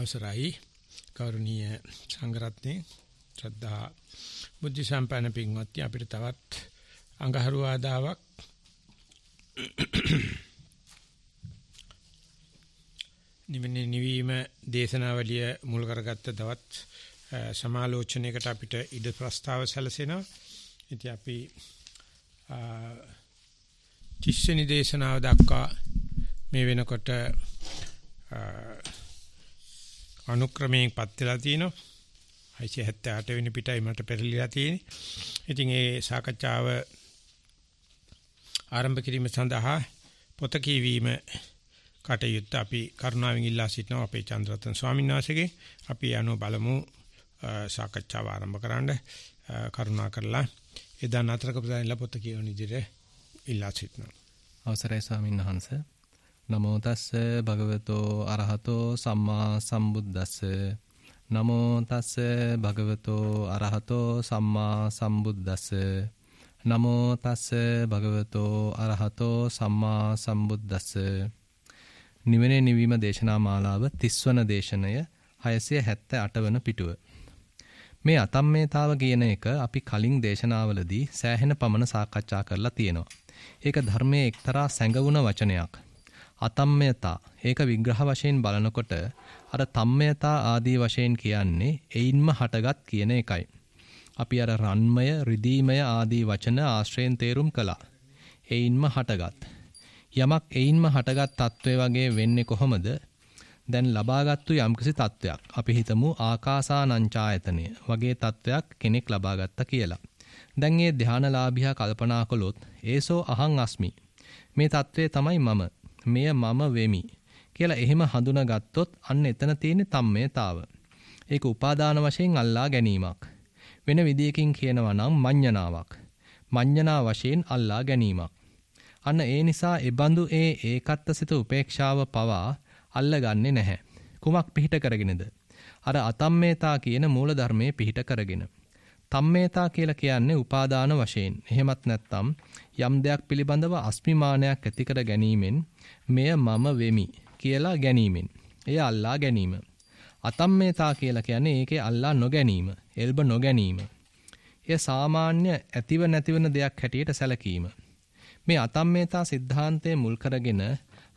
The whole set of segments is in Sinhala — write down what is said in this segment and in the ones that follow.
අවසරයි කෞරණීය සංගරත්නේ ශ්‍රද්ධා බුද්ධ සම්පන්න පින්වත්නි අපිට තවත් අඟහරු ආදාවක් නිවෙන නිවීම දේශනාවලිය මුල් කරගත්ත තවත් සමාලෝචනයකට අපිට ඉද ප්‍රස්තාව සැලසෙනවා ඉතින් අපි තිස්සෙනි දේශනාව දක්වා මේ වෙනකොට අනුක්‍රමයෙන් පත් වෙලා තියෙනවා 678 වෙනි පිටයි මට පෙරලිලා තියෙන්නේ. ඉතින් ඒ සාකච්ඡාව ආරම්භ කිරීම සඳහා පොත කියවීම කටයුත්ත අපි කරුණාවෙන් ඉල්ලා සිටිනවා අපේ චන්ද්‍රරතන ස්වාමීන් වහන්සේගේ. අපි අනුව බලමු සාකච්ඡාව ආරම්භ කරන්න කරුණා කරලා එදා නතරක ප්‍රදානලා පොත කියවන ඉදිරිය ඉල්ලා සිටිනවා. අවසරයි ස්වාමීන් වහන්සේ. නමෝ තස්ස භගවතෝ අරහතෝ සම්මා සම්බුද්දස්ස නමෝ තස්ස භගවතෝ අරහතෝ සම්මා සම්බුද්දස්ස නමෝ තස්ස භගවතෝ අරහතෝ සම්මා සම්බුද්දස්ස නිවනේ නිවීම දේශනා මාලාව 30 වන දේශනය 678 වන පිටුව මේ අතම්මේතාව කියන එක අපි කලින් දේශනාවලදී සෑහෙන පමණ සාකච්ඡා කරලා තියෙනවා. ඒක ධර්මයේ එක්තරා සැඟවුණ වචනයක්. අතම්මයතා ඒක විග්‍රහ වශයෙන් බලනකොට අර තම්මයතා ආදී වශයෙන් කියන්නේ එයින්ම හටගත් කියන එකයි. අපි අර රන්මය, රිදීමය ආදී වචන ආශ්‍රයෙන් තේරුම් කළා. එයින්ම හටගත්. යමක් එයින්ම හටගත් తත්වයේ වගේ වෙන්නේ කොහොමද? දැන් ලබාගත්තු යම්කිසි තත්වයක්. අපි හිතමු ආකාසානංචායතනය වගේ තත්වයක් කෙනෙක් ලබාගත්තා කියලා. දැන් මේ ධානලාභියා කල්පනා කළොත් ඒසෝ අහං අස්මි. මේ తත්වයේ තමයි මම මෙය මම වෙමි කියලා එහෙම හඳුනාගත්තොත් අන්න එතන තියෙන තම්මයතාව. ඒක උපාදාන වශයෙන් අල්ලා ගැනීමක්. වෙන විදියකින් කියනවා නම් මඤ්ඤණාවක්. මඤ්ඤණා වශයෙන් අල්ලා ගැනීමක්. අන්න ඒ නිසා ඒබඳු ඒ ඒකත්සිත උපේක්ෂාව පවා අල්ලගන්නේ නැහැ. කුමක් පිහිට කරගෙනද? අර අතම්මේතා කියන මූල ධර්මයේ පිහිට කරගෙන. තම්මේතා කියලා කියන්නේ උපාදාන වශයෙන්. එහෙමත් නැත්නම් යම් දෙයක් පිළිබඳව අස්මිමානයක් ඇති කර ගැනීමෙන් මෙය මම වෙමි කියලා ගැනීමෙන් එය අල්ලා ගැනීම. අතම්මේතා කියලා කියන්නේ ඒකේ අල්ලා නොගැනීම, එල්බ නොගැනීම. එය සාමාන්‍ය ඇතිව නැතිවන දෙයක් හැටියට සැලකීම. මේ අතම්මේතා સિદ્ધාන්තයේ මුල් කරගෙන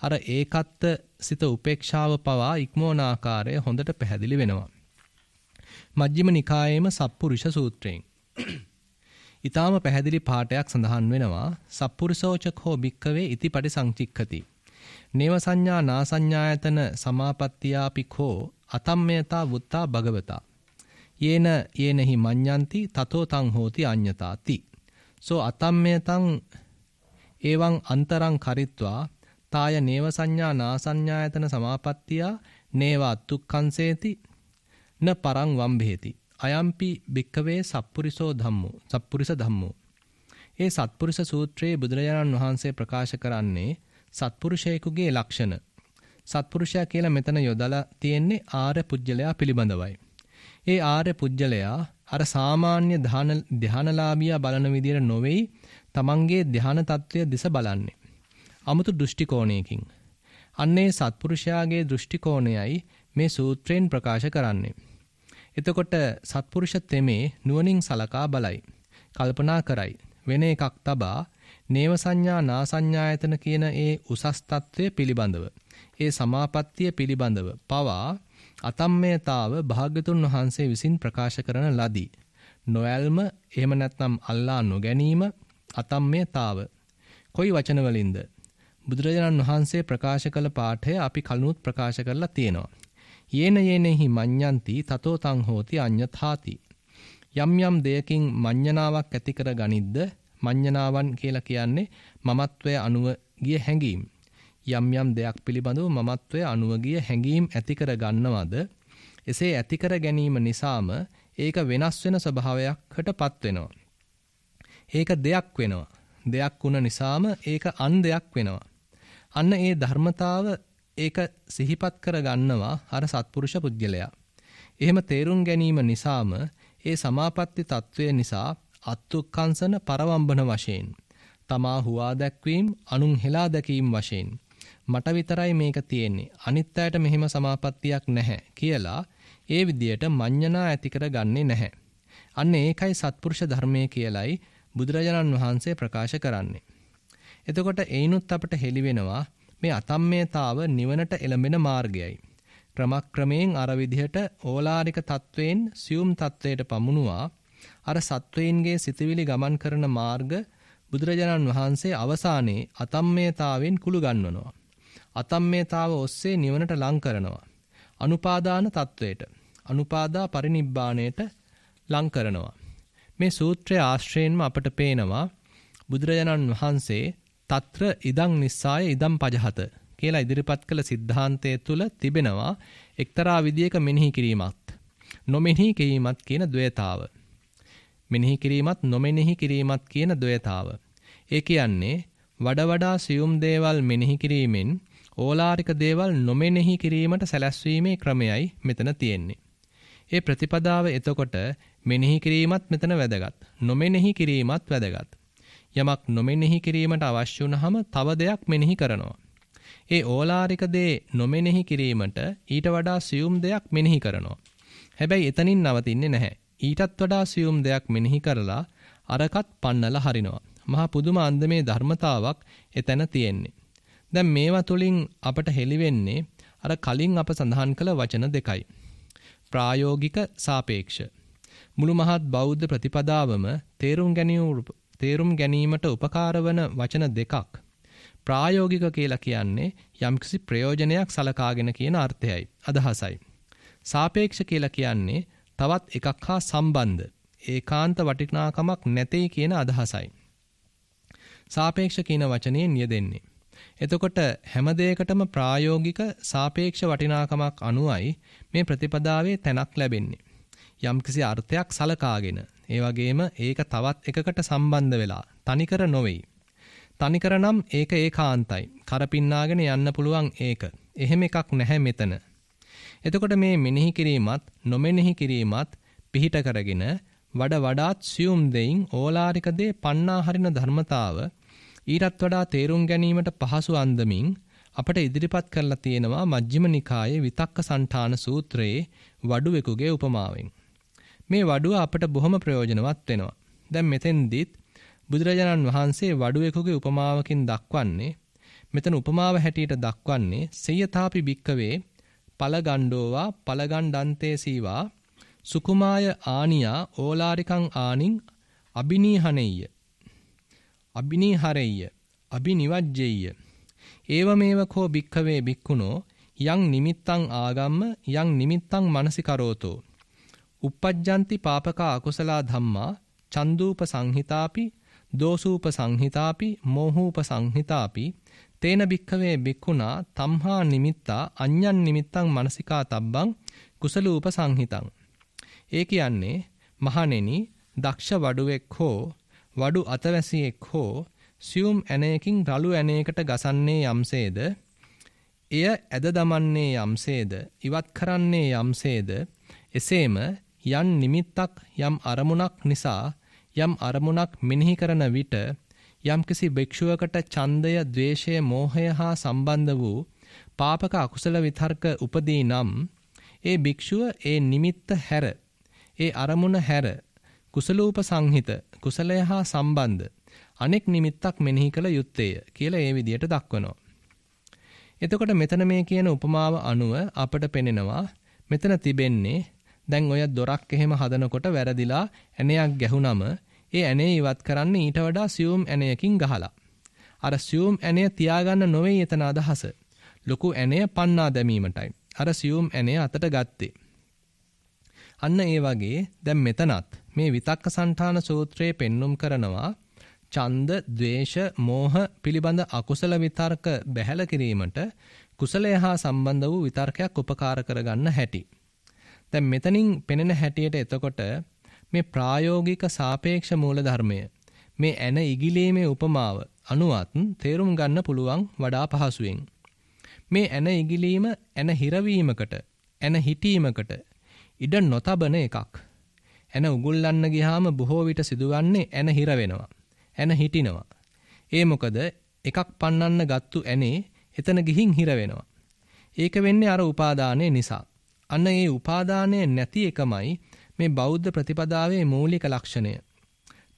අර ඒකත්ත සිත උපේක්ෂාව පවා ඉක්මවන ආකාරය හොඳට පැහැදිලි වෙනවා. මජ්ක්‍ධිම නිකායේම සත්පුරුෂ සූත්‍රයෙන්. ඊටාම පැහැදිලි පාඩයක් සඳහන් වෙනවා සත්පුරුෂෝචකෝ භික්කවේ ඉතිපටි සංචික්ඛති. නේව සංඥා නා සංඥායතන සමාපත්තියා පිඛෝ අතම්මයතා වුත්තා භගවතා. යේන යේනහි මඤ්ඤන්ති තතෝ තං හෝති අඤ්ඤතාති. සෝ අතම්මයතං එවං අන්තරං කරිත්වා තාය නේව සංඥා නා සංඥායතන සමාපත්තියා නේවා අත්තුක්ඛංසේති න පරං වම්බේති අයම්පි භික්කවේ සප්පුරිසෝ ධම්මෝ සප්පුරිස ධම්මෝ ඒ සත්පුරුෂ සූත්‍රයේ බුදුරජාණන් වහන්සේ ප්‍රකාශ කරන්නේ සත්පුරුෂයෙකුගේ ලක්ෂණ සත්පුරුෂයා කියලා මෙතන යොදලා තියෙන්නේ ආර්ය පුජ්‍යලයා පිළිබඳවයි ඒ ආර්ය පුජ්‍යලයා අර සාමාන්‍ය ධාන ධානලාභියා බලන විදියට නොවේයි තමන්ගේ ධාන తত্ত্বය දිස බලන්නේ අමුතු දෘෂ්ටි කෝණයකින් අන්නේ සත්පුරුෂයාගේ දෘෂ්ටි කෝණයයි මේ සූත්‍රයෙන් ප්‍රකාශ කරන්නේ එතකොට සත්පුරුෂ තෙමේ නුවණින් සලකා බලයි. කල්පනා කරයි. වෙන එකක් තබා නේව සංඥා නා සංඥායතන කියන ඒ උසස් తත්වය පිළිබඳව ඒ සමාපත්තිය පිළිබඳව පවා අතම්මයතාව භාග්‍යතුන් වහන්සේ විසින් ප්‍රකාශ කරන ලදී. නොඇල්ම එහෙම නැත්නම් අල්ලා නොගැනීම අතම්මයතාව. කොයි වචන වලින්ද? බුදුරජාණන් වහන්සේ ප්‍රකාශ කළ පාඨය අපි කලනුත් ප්‍රකාශ කරලා තියෙනවා. යේන යේනෙහි මඤ්ඤන්ති තතෝ තං හෝති අඤ්ඤතාති. යම් යම් දෙයකින් මඤ්ඤණාවක් ඇති කර ගනිද්ද මඤ්ඤණාවන් කියලා කියන්නේ මමත්වය අනුව ගිය හැඟීම්. යම් යම් දෙයක් පිළිබඳව මමත්වය අනුව ගිය හැඟීම් ඇති කර ගන්නවද එසේ ඇති කර ගැනීම නිසාම ඒක වෙනස් වෙන ස්වභාවයකටපත් වෙනවා. ඒක දෙයක් වෙනවා. දෙයක් වුණ නිසාම ඒක අන් දෙයක් වෙනවා. අන්න ඒ ධර්මතාව ඒක සිහිපත් කර ගන්නවා අර සත්පුරුෂ පුද්ගලයා. එහෙම තේරුම් ගැනීම නිසාම ඒ සමාපatti తත්වය නිසා අත්ත්ුක්කංශන පරවම්බන වශයෙන් තමා හුවා දැක්වීම අනුන් හෙලා දැකීම වශයෙන් මට විතරයි මේක තියෙන්නේ අනිත් අයට මෙහෙම සමාපත්තියක් නැහැ කියලා ඒ විදියට මඤ්ඤණා ඇති කරගන්නේ නැහැ. අන්න ඒකයි සත්පුරුෂ ධර්මය කියලයි බුදුරජාණන් වහන්සේ ප්‍රකාශ කරන්නේ. එතකොට ඒනොත් අපට හෙළි වෙනවා මේ අතම්මේතාව නිවනට එළඹෙන මාර්ගයයි. ක්‍රමක්‍රමයෙන් අර විදිහට ඕලාරික තත්වයෙන් සියුම් තත්වයට පමුණුවා අර සත්වයින්ගේ සිතවිලි ගමන් කරන මාර්ග බුදුරජාණන් වහන්සේ අවසානයේ අතම්මේතාවෙන් කුළු ගන්වනවා. අතම්මේතාව ඔස්සේ නිවනට ලං කරනවා. අනුපාදාන තත්වයට අනුපාදා පරිනිබ්බාණයට ලං කරනවා. මේ සූත්‍රය ආශ්‍රයෙන්ම අපට පේනවා බුදුරජාණන් වහන්සේ తත්‍ර ඉදං නිස්සාය ඉදං පජහත කියලා ඉදිරිපත් කළ સિદ્ધාන්තය තුල තිබෙනවා එක්තරා විදියක මෙනෙහි කිරීමත් නොමෙනෙහි කිරීමත් කියන द्वේතාව මෙනෙහි කිරීමත් නොමෙනෙහි කිරීමත් කියන द्वේතාව ඒ කියන්නේ වඩා වඩා සියුම් දේවල් මෙනෙහි කිරීමෙන් ඕලාරික දේවල් නොමෙනෙහි කිරීමට සැලැස්වීමේ ක්‍රමයයි මෙතන තියෙන්නේ ඒ ප්‍රතිපදාව එතකොට මෙනෙහි කිරීමත් මෙතන වැදගත් නොමෙනෙහි කිරීමත් වැදගත් යමක් නොමෙනෙහි කිරීමට අවශ්‍ය වුනහම තව දෙයක් මෙනෙහි කරනවා. ඒ ඕලාරික දේ නොමෙනෙහි කිරීමට ඊට වඩා සියුම් දෙයක් මෙනෙහි කරනවා. හැබැයි එතනින් නවතින්නේ නැහැ. ඊටත් වඩා සියුම් දෙයක් මෙනෙහි කරලා අරකත් පන්නලා හරිනවා. මහා පුදුම අන්දමේ ධර්මතාවක් එතන තියෙන්නේ. දැන් මේවා තුලින් අපට හෙළි අර කලින් අප සඳහන් කළ වචන දෙකයි. ප්‍රායෝගික සාපේක්ෂ මුළු මහත් බෞද්ධ ප්‍රතිපදාවම තේරුම් ගැනීම තේරුම් ගැනීමට උපකාරවන වචන දෙකක් ප්‍රායෝගික කියලා කියන්නේ යම්කිසි ප්‍රයෝජනයක් සලකාගෙන කියන අර්ථයයි අදහසයි. සාපේක්ෂ කියලා කියන්නේ තවත් එකක් හා සම්බන්ධ ඒකාන්ත වටිනාකමක් නැtei කියන අදහසයි. සාපේක්ෂ කියන වචනේ නියදෙන්නේ. එතකොට හැම දෙයකටම ප්‍රායෝගික සාපේක්ෂ වටිනාකමක් අනුවයි මේ ප්‍රතිපදාවේ තැනක් ලැබෙන්නේ. යම්කිසි අර්ථයක් සලකාගෙන ඒ වගේම ඒක තවත් එකකට සම්බන්ධ වෙලා තනිකර නොවේයි. තනිකර නම් ඒක ඒකාන්තයි. කරපින්නාගෙන යන්න පුළුවන් ඒක. එහෙම එකක් නැහැ මෙතන. එතකොට මේ මෙනෙහි කිරීමත් නොමෙනෙහි කිරීමත් පිහිට කරගෙන වඩ වඩාත් සියුම් දෙයින් ඕලාරික දේ පන්නා හරින ධර්මතාව ඊටත් වඩා තේරුම් ගැනීමට පහසු අන්දමින් අපට ඉදිරිපත් කරලා තියෙනවා මජ්ක්‍ධිම නිකායේ විතක්ක සන්ඨාන සූත්‍රයේ වඩුවෙකුගේ උපමාවෙන්. මේ වඩුව අපට බොහොම ප්‍රයෝජනවත් වෙනවා. දැන් මෙතෙන්දිත් බුදුරජාණන් වහන්සේ වඩුවෙකුගේ උපමාවකින් දක්වන්නේ මෙතන උපමාව හැටියට දක්වන්නේ සේයතාපි භික්කවේ පලගණ්ඩෝවා පලගණ්ඩන්තේ සීවා සුකුමාය ආනියා ඕලාරිකං ආනින් අබිනීහනෙය්‍ය අබිනීහරෙය්‍ය අබිනිවජ්ජෙය්‍ය ඒව මේවකෝ භික්ඛවේ භික්ඛුනෝ යං නිමිත්තං ආගම්ම යං නිමිත්තං මනසිකරෝතෝ uppajjanti papaka akusala dhamma චන්දූප සංහිතාපි දෝසූප සංහිතාපි මෝහූප සංහිතාපි තේන භික්ඛවේ භික්ඛුනා තම්හා නිමිත්තා අඤ්ඤන් නිමිත්තං මනසිකා තබ්බං කුසලූප සංහිතං ඒ කියන්නේ මහණෙනි දක්ෂ වඩුවෙක් හෝ වඩු අතවැසියෙක් හෝ සියුම් ඇණයකින් රළු ඇණයකට ගසන්නේ යම්සේද එය ඇද දමන්නේ යම්සේද ඉවත් කරන්නේ යම්සේද එසේම යම් නිමිත්තක් යම් අරමුණක් නිසා යම් අරමුණක් මෙනෙහි කරන විට යම්කිසි භික්ෂුවකට ඡන්දය, ద్వේෂය, මෝහය හා සම්බන්ධ වූ පාපක අකුසල විතර්ක උපදී නම් ඒ භික්ෂුව ඒ නිමිත්ත හැර ඒ අරමුණ හැර කුසලූප සංහිත කුසලය හා සම්බන්ධ අනෙක් නිමිත්තක් මෙනෙහි කළ යුත්තේය කියලා ඒ විදිහට දක්වනවා. එතකොට මෙතන මේ කියන උපමාව අනුව අපට පෙනෙනවා මෙතන තිබෙන්නේ දැන් ඔය දොරක් එහෙම හදනකොට වැරදිලා ඇණයක් ගැහුනම ඒ ඇණේ ඉවත් කරන්න ඊට වඩා සියුම් ඇණයකින් ගහලා. අර සියුම් ඇණය තියාගන්න නොවේ එතන අදහස. ලොකු ඇණය පන්නා දැමීමටයි. අර සියුම් ඇණය අතට ගත්තේ. අන්න ඒ වගේ දැන් මෙතනත් මේ විතක්ක සංඨාන සූත්‍රයේ පෙන්눔 කරනවා ඡන්ද, ద్వේෂ, මෝහ පිළිබඳ අකුසල විතර්ක බැහැල කිරීමට කුසලය හා සම්බන්ධ වූ විතර්කයක් උපකාර කරගන්න හැටි. දැන් මෙතනින් පෙනෙන හැටියට එතකොට මේ ප්‍රායෝගික සාපේක්ෂ මූලධර්මය මේ ඇන ඉගිලීමේ උපමාව අනුවත් තේරුම් ගන්න පුළුවන් වඩා පහසුවෙන්. මේ ඇන ඉගිලීම ඇන හිරවීමකට ඇන හිටීමකට ඉඩ නොතබන එකක්. ඇන උගුල්ලන්න ගියාම බොහෝ විට සිදුවන්නේ ඇන හිර වෙනවා. ඇන හිටිනවා. ඒ මොකද එකක් පන්නන්න ගත්තු ඇනේ එතන ගිහින් හිර වෙනවා. ඒක වෙන්නේ අර උපාදානයේ නිසා. අන්න ඒ උපාදානය නැති එකමයි මේ බෞද්ධ ප්‍රතිපදාවේ මූලික ලක්ෂණය.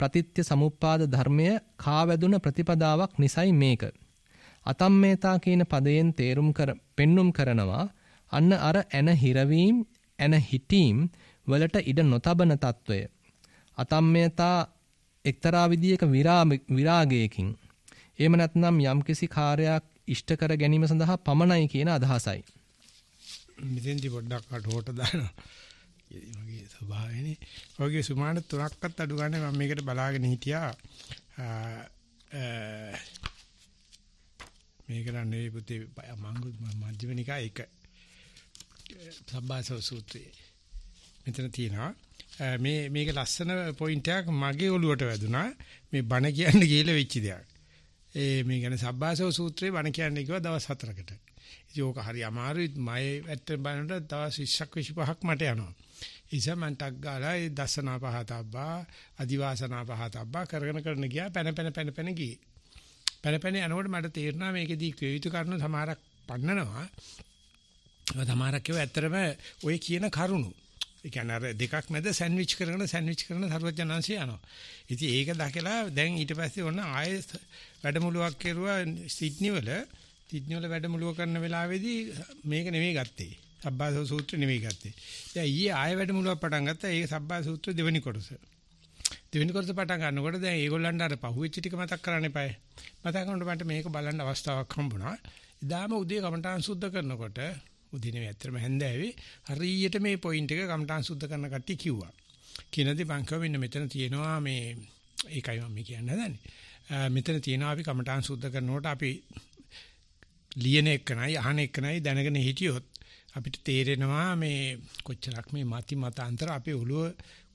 ප්‍රතිත්‍ය සමුප්පාද ධර්මය කාවැදුන ප්‍රතිපදාවක් නිසයි මේක. අතම්මේතා කියන පදයෙන් තේරුම් කර පෙන්눔 කරනවා අන්න අර ඇන හිරවීම ඇන හිටීම් වලට ඉඩ නොතබන తত্ত্বය. අතම්මේතා එක්තරා විදියක විරාගයකින් එහෙම නැත්නම් යම්කිසි කාර්යයක් ඉෂ්ට කර ගැනීම සඳහා පමණයි කියන අදහසයි. මෙතෙන්දි පොඩ්ඩක් අටෝට දානවා. මගේ ස්වභාවයනේ. ඔයගේ සුමාන තුනක්වත් අඩු ගන්න මම මේකට බලාගෙන හිටියා. මේක නෙවෙයි පුතේ මංගුත් මජ්ක්‍ධිමනිකා එක. සබ්බාසව සූත්‍රයේ. මෙතන තියෙනවා මේ මේක ලස්සන පොයින්ට් එකක් මගේ ඔළුවට වැදුනා මේ බණ කියන්න කියලා වෙච්ච දෙයක්. ඒ මේ කියන්නේ සබ්බාසව සූත්‍රයේ බණ කියන්නේ කිව්වා දවස් හතරකට. ඉතින් ඕක හරි අමාරුයි. මයේ ඇත්තට බලනකොට දවස් 20ක් 25ක් මට යනවා. ඉතින් මම ටක් ගාලා ඒ දසනා පහතබ්බා, අදිවාසනා පහතබ්බා කරගෙන කරගෙන ගියා පැන පැන පැන පැන ගියේ. පැන පැන යනකොට මට තේරුණා මේකෙදී ක්‍රේවිතු කරන සමහරක් පන්නනවා. ඒ සමහරක් ඒවා ඇත්තටම ඔය කියන කරුණු ඒ කියන්නේ අර දෙකක් මැද සෑන්ඩ්විච් කරගෙන සෑන්ඩ්විච් කරන සර්වඥාන්සිය යනවා. ඉතින් ඒක දැකලා දැන් ඊට පස්සේ ඔන්න ආයෙ වැඩමුළුවක් කරුවා සිඩ්නි වල තිඥොල වැඩමුළුව කරන වෙලාවේදී මේක නෙමෙයි ගත්තේ. සබ්බාසෝ සූත්‍ර නෙමෙයි ගත්තේ. දැන් ඊයේ ආය වැඩමුළුවක් පටන් ගත්තා. ඒක සබ්බාසෝ සූත්‍ර දෙවෙනි කොටස. දෙවෙනි කොටස පටන් ගන්නකොට දැන් ඒගොල්ලන්ට අර පහුවෙච්ච ටික මතක් කරන්න එපායි. මතක් කරනකොට මට මේක බලන්න අවස්ථාවක් හම්බුණා. ඉදාම උදේ කමටහන් සුද්ධ කරනකොට උදේ නෙවෙයි අත්‍තරම හැන්දෑවේ හරියට මේ පොයින්ට් එක කමටහන් සුද්ධ කරන කට්ටිය කිව්වා. කියනදී මං කිව්වා මෙන්න මෙතන තියෙනවා මේ ඒකයි මම කියන්නේ හදන්නේ. මෙතන තියෙනවා අපි කමටහන් සුද්ධ කරනකොට අපි ලියන එකනයි අහන එකනයි දැනගෙන හිටියොත් අපිට තේරෙනවා මේ කොච්චරක් මේ මති මතාන්තර අපේ ඔළුව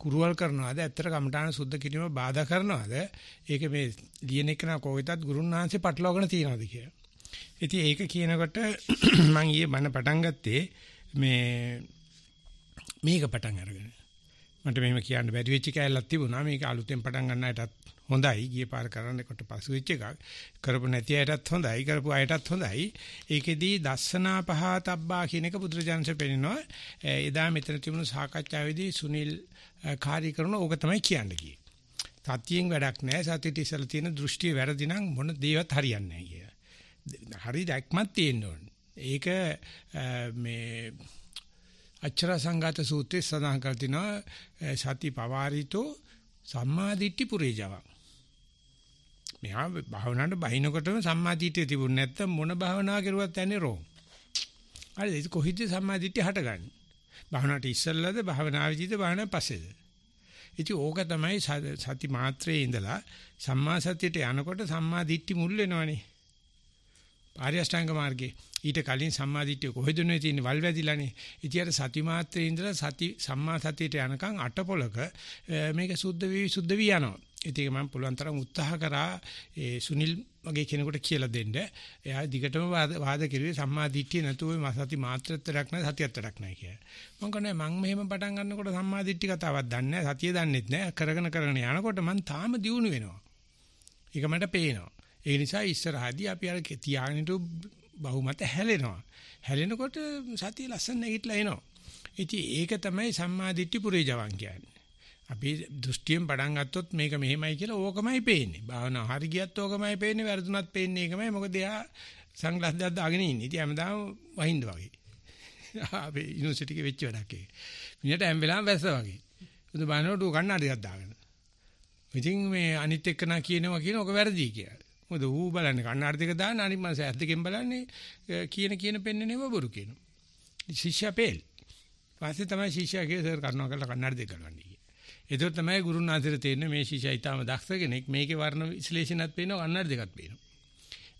කුරුවල් කරනවාද ඇත්තට කමඨාන සුද්ධ කිරීම බාධා කරනවාද ඒක මේ ලියන එකන කොහොිටත් ගුරුන්වහන්සේ පටලවාගෙන තියනවාද කියලා. ඉතින් ඒක කියනකොට මම ඊයේ බණ පටන් ගත්තේ මේ මේක පටන් අරගෙන. මට මෙහෙම කියන්න බැරි වෙච්ච කැලලක් තිබුණා. මේක අලුතෙන් පටන් ගන්න අයටත් හොඳයි. ගිය පාර කරන්නකොට පසු වෙච්ච එකක්. කරපු නැති අයටත් හොඳයි. කරපු අයටත් හොඳයි. ඒකෙදී දස්සනා පහතබ්බා කියන එක පුදුරජාන්ස පෙන්නනවා. එදා මෙතන තිබුණු සාකච්ඡාවේදී සුනිල් කාර්ය කරන ඕක තමයි කියන්නේ කියේ. සතියෙන් වැඩක් නැහැ. සතියට ඉස්සලා තියෙන දෘෂ්ටිය වැරදි නම් මොන දේවත් හරියන්නේ නැහැ කිය. හරි දැක්මක් තියෙන්න ඕනේ. ඒක මේ අච්චර සංඝාත සූත්‍රයේ සඳහන් කර තිනවා සති පවාරිතෝ සම්මාදිට්ඨි පුරේජවං. මෙහා භාවනාවට බහිනකොටම සම්මාදිට්ඨිය තිබුණ නැත්තම් මොන භාවනාව කරුවත් යන්නේ රෝ. අර ඒක කොහිද සම්මාදිට්ඨිය හටගන්නේ? භාවනාවට ඉස්සෙල්ලාද භාවනාවේදීද භාවනාව පස්සේද? ඉතින් ඕක තමයි සති මාත්‍රයේ ඉඳලා සම්මා සතියට යනකොට සම්මා දිට්ඨි මුල් වෙනවනේ. ආර්ය අෂ්ටාංග මාර්ගයේ ඊට කලින් සම්මාදිට්ඨිය කොහෙද නේ තියෙන්නේ වල් වැදිලානේ. ඉතින් සති මාත්‍රේ ඉඳලා සති සම්මා සතියට යනකම් අටපොලක මේක සුද්ධ වී සුද්ධ වී යනවා. ඉතින් මම පුළුවන් තරම් උත්සාහ කරා ඒ සුනිල් වගේ කෙනෙකුට කියලා දෙන්න. එයා දිගටම වාද කෙරුවේ සම්මාදිට්ඨිය නැතුව සති මාත්‍රත්වයක් නැහැ සතියත්වයක් නැහැ කියලා. මම කියන්නේ මම මෙහෙම පටන් ගන්නකොට සම්මාදිට්ඨි කතාවක් දන්නේ නැහැ සතිය දන්නෙත් නැහැ කරගෙන කරගෙන යනකොට මම තාම දියුණු වෙනවා. ඒක මට පේනවා. ඒ නිසා ඉස්සරහදී අපි අර තියාගෙන හිටු බහුමත හැලෙනවා. හැලෙනකොට සතිය ලස්සන නැගිටලා එනවා. ඉතින් ඒක තමයි සම්මාදිට්ඨි පුරේජවන් කියන්නේ. අපි දෘෂ්ටියෙන් පටන් ගත්තොත් මේක මෙහෙමයි කියලා ඕකමයි පේන්නේ. භාවනා හරි ගියත් ඕකමයි පේන්නේ, වැරදුනත් පේන්නේ ඒකමයි. මොකද එයා සංග්ලාස් දෙකක් දාගෙන ඉන්නේ. ඉතින් හැමදාම වහින්ද වගේ. අපේ යුනිවර්සිටි එකේ වෙච්ච වැඩක් ඒක. මිනිහට හැම වෙලාවෙම වැස්ස වගේ. බුදු බණෝට කන්නාඩියක් දාගෙන. ඉතින් මේ අනිත් එක්කනා කියනවා කියන එක වැරදි කියලා. මොකද ඌ බලන්නේ කන්නාඩි දෙක දාන අනිත් මනස ඇස් දෙකෙන් බලන්නේ කියන කියන පෙන්නනේ වබුරු කියනවා. ශිෂ්‍යයා පෙල්. පස්සේ තමයි ශිෂ්‍යයාගේ සර් කරනවා කියලා කන්නාඩි දෙක ගන්නන්නේ. ඒතකොට තමයි ගුරුන් ආතර තේරෙන්නේ මේ ශිෂ්‍යයා ඊටාම දක්ෂ කෙනෙක් මේකේ වර්ණ විශ්ලේෂණත් පේනවා කන්නාඩි දෙකත් පේනවා.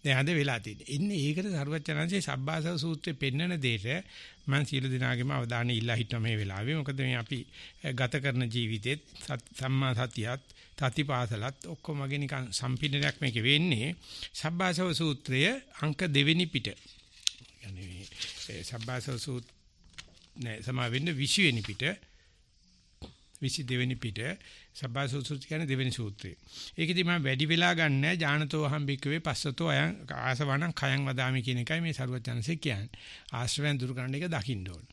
දැන් අද වෙලා තියෙන්නේ. එන්නේ ඒකට සර්වඥාන්සේ සබ්බාසව සූත්‍රයේ පෙන්වන දෙයට මම සියලු දෙනාගේම අවධානය ඉල්ලා හිටන මේ වෙලාවේ. මොකද මේ අපි ගත කරන ජීවිතෙත් සම්මා සතියත් තතිපාසලත් ඔක්කොම වගේ නිකන් සම්පින්නයක් මේකේ වෙන්නේ. සබ්බාසව සූත්‍රය අංක දෙවෙනි පිට. يعني සබ්බාසව සූත් නෑ සමා වෙන්න 20 වෙනි පිට. 22 වෙනි පිට සබ්බාසව සූත්‍රය කියන්නේ දෙවෙනි සූත්‍රය. ඒකෙදි මම වැඩි වෙලා ගන්න නෑ ඥානතෝ හම්බික්කවේ පස්සතෝ අයං ආසවණං khයං වදාමි කියන එකයි මේ සරුවචනසේ කියන්නේ. ආශ්‍රවයන් දුරු කරන එක දකින්න ඕන.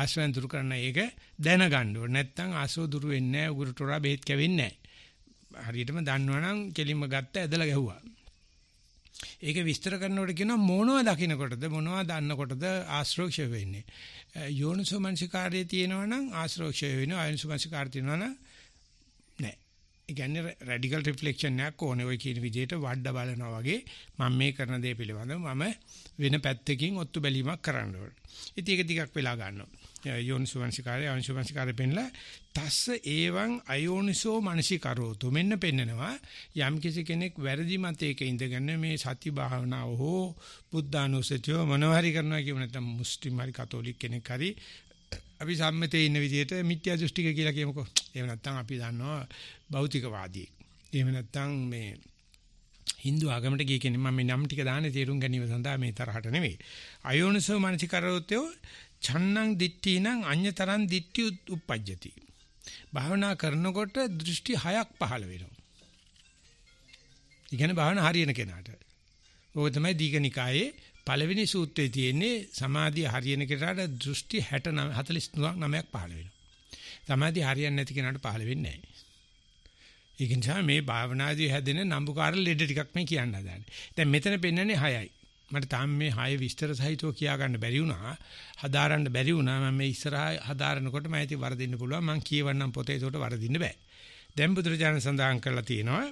ආශ්‍රයන් දුරු කරන එක දැනගන්න ඕනේ. නැත්නම් ආශ්‍රව දුරු වෙන්නේ නැහැ. උගුරට හොරා බෙහෙත් කැවෙන්නේ නැහැ. හරියටම දන්නවනම් කෙලින්ම ගත්ත ඇදලා ගැහුවා. ඒක විස්තර කරනකොට කියනවා මොනවා දකින්නකොටද මොනවා දන්නකොටද ආශ්‍රෝක්ෂය වෙන්නේ. යෝනිසෝමනසිකාර්යය තියෙනවනම් ආශ්‍රෝක්ෂය වෙනවා. අයෝනිසෝමනසිකාර්ය තියෙනවනම් ඒ කියන්නේ රැඩිකල් රිෆ්ලෙක්ෂන් එකක් ඕනේ ওই කියන විදිහට වඩ බලනවා වගේ මම මේ කරන දේ පිළිබඳව මම වෙන පැත්තකින් ඔත්තු බැලීමක් කරන්න ඕනේ. ඉතින් ඒක දිගක් වෙලා ගන්නවා. යෝනිසෝමනසිකාරය අංශුමනසිකාරය පෙන්ලා තස්ස ඒවං අයෝනිසෝ මනසිකරෝතු මෙන්න පෙන්නනවා යම් කිසි කෙනෙක් වැරදි මතයක ඉඳගෙන මේ සති භාවනාව හෝ බුද්ධානුසතිය මොනවාරි කරනවා කියව නැත්නම් මුස්ලිම් හරි කතෝලික කෙනෙක් හරි අපි සම්මතයේ ඉන්න විදිහට මිත්‍යා දෘෂ්ටික කියලා කියමුකෝ. එහෙම නැත්නම් අපි දන්නවා භෞතිකවාදී. එහෙම නැත්නම් මේ Hindu ආගමට ගිය කෙනෙක් මම මේ නම් ටික දාන්නේ තේරුම් ගැනීම සඳහා මේ තරහට නෙවෙයි. අයෝනසෝ මනසිකරෝතෝ ඡන්නං දිට්ඨීනං අඤ්‍යතරං දිට්ඨි උප්පජ්ජති. භාවනා කරනකොට දෘෂ්ටි හයක් පහළ වෙනවා. ඉගෙන භාවනා හරියන කෙනාට. ඕක තමයි දීඝනිකායේ පළවෙනි සූත්‍රයේ තියෙන්නේ සමාධිය හරියන කෙනාට දෘෂ්ටි 69 49ක් පහළ වෙනවා. සමාධිය හරියන්නේ නැති කෙනාට පහළ වෙන්නේ නැහැ. ඒක නිසා මේ භාවනාදී හැදෙන නම්බුකාර ලෙඩ ටිකක් මේ කියන්න හදන්නේ. දැන් මෙතන පෙන්වන්නේ 6යි. මට තාම මේ 6 විස්තර සහිතව කියා ගන්න බැරි වුණා. හදාරන්න බැරි වුණා. මම මේ ඉස්සරහා හදාරනකොට මම ඇති වරදින්න පුළුවන්. මං කියවන්නම් පොතේ ඒකට වරදින්න බෑ. දැන් බුදුරජාණන් සඳහන් කරලා තියෙනවා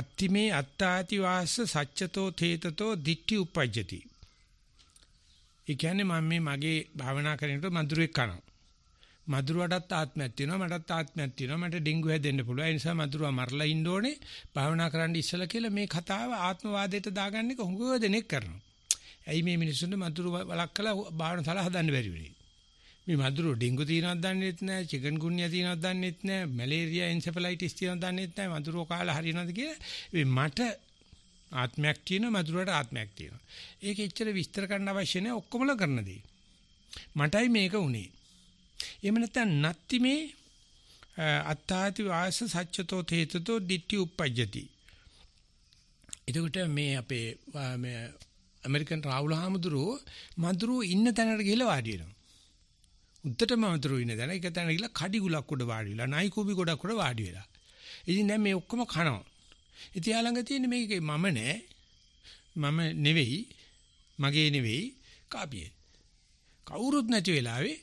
අත්තිමේ අත්තාති වාස්ස සච්චතෝ තේතතෝ දිට්ඨි උපජ්ජති. ඒ කියන්නේ මම මේ මගේ භාවනා කරනකොට මధుරෙක් කනවා. මధుරවටත් ආත්මයක් තියෙනවා මටත් ආත්මයක් තියෙනවා මට ඩෙන්ගු හැදෙන්න පුළුවන් ඒ නිසා මధుරව මරලා ඉන්න ඕනේ භාවනා කරන්න ඉස්සලා කියලා මේ කතාව ආත්මවාදයට දාගන්න එක හුඟව දෙනෙක් කරනවා. ඇයි මේ මිනිස්සුන්ට මధుර වලක් කළා භාවනා සල හදන්න බැරි වෙන්නේ? මේ මధుර ඩෙන්ගු තියෙනවද දන්නේත් නැහැ, චිකන් ගුන්ියා තියෙනවද දන්නේත් නැහැ, මැලේරියා එන්සෙෆලයිටිස් තියෙනවද දන්නේත් නැහැ, මధుරව කාලා හරියනවද කියලා මේ මට ආත්මයක් තියෙනවා මధుරට ආත්මයක් තියෙනවා. ඒක එච්චර විස්තර කරන්න අවශ්‍ය නැහැ ඔක්කොමල කරන දේ. මටයි මේක උනේ. එහෙම නැත්නම් නැත්ති මේ අත්තාති වාස සච්චතෝ තේතතෝ ditthi uppajjati. එතකොට මේ අපේ මේ ඇමරිකන් රාහුල හාමුදුරුවෝ මధుරෝ ඉන්න තැනට ගිහිල්ලා වාඩි වෙනවා. උද්දටම මధుරෝ ඉන්න තැන එක තැන ගිහිල්ලා කඩිගුලක් උඩ වාඩි වෙලා නයි කූඹි ගොඩක් උඩ වාඩි වෙලා. ඉතින් දැන් මේ ඔක්කොම කනවා. ඉතියා ළඟ තියෙන මේකේ මම නෑ මම නෙවෙයි මගේ නෙවෙයි කාපිය කවුරුත් නැති වෙලාවේ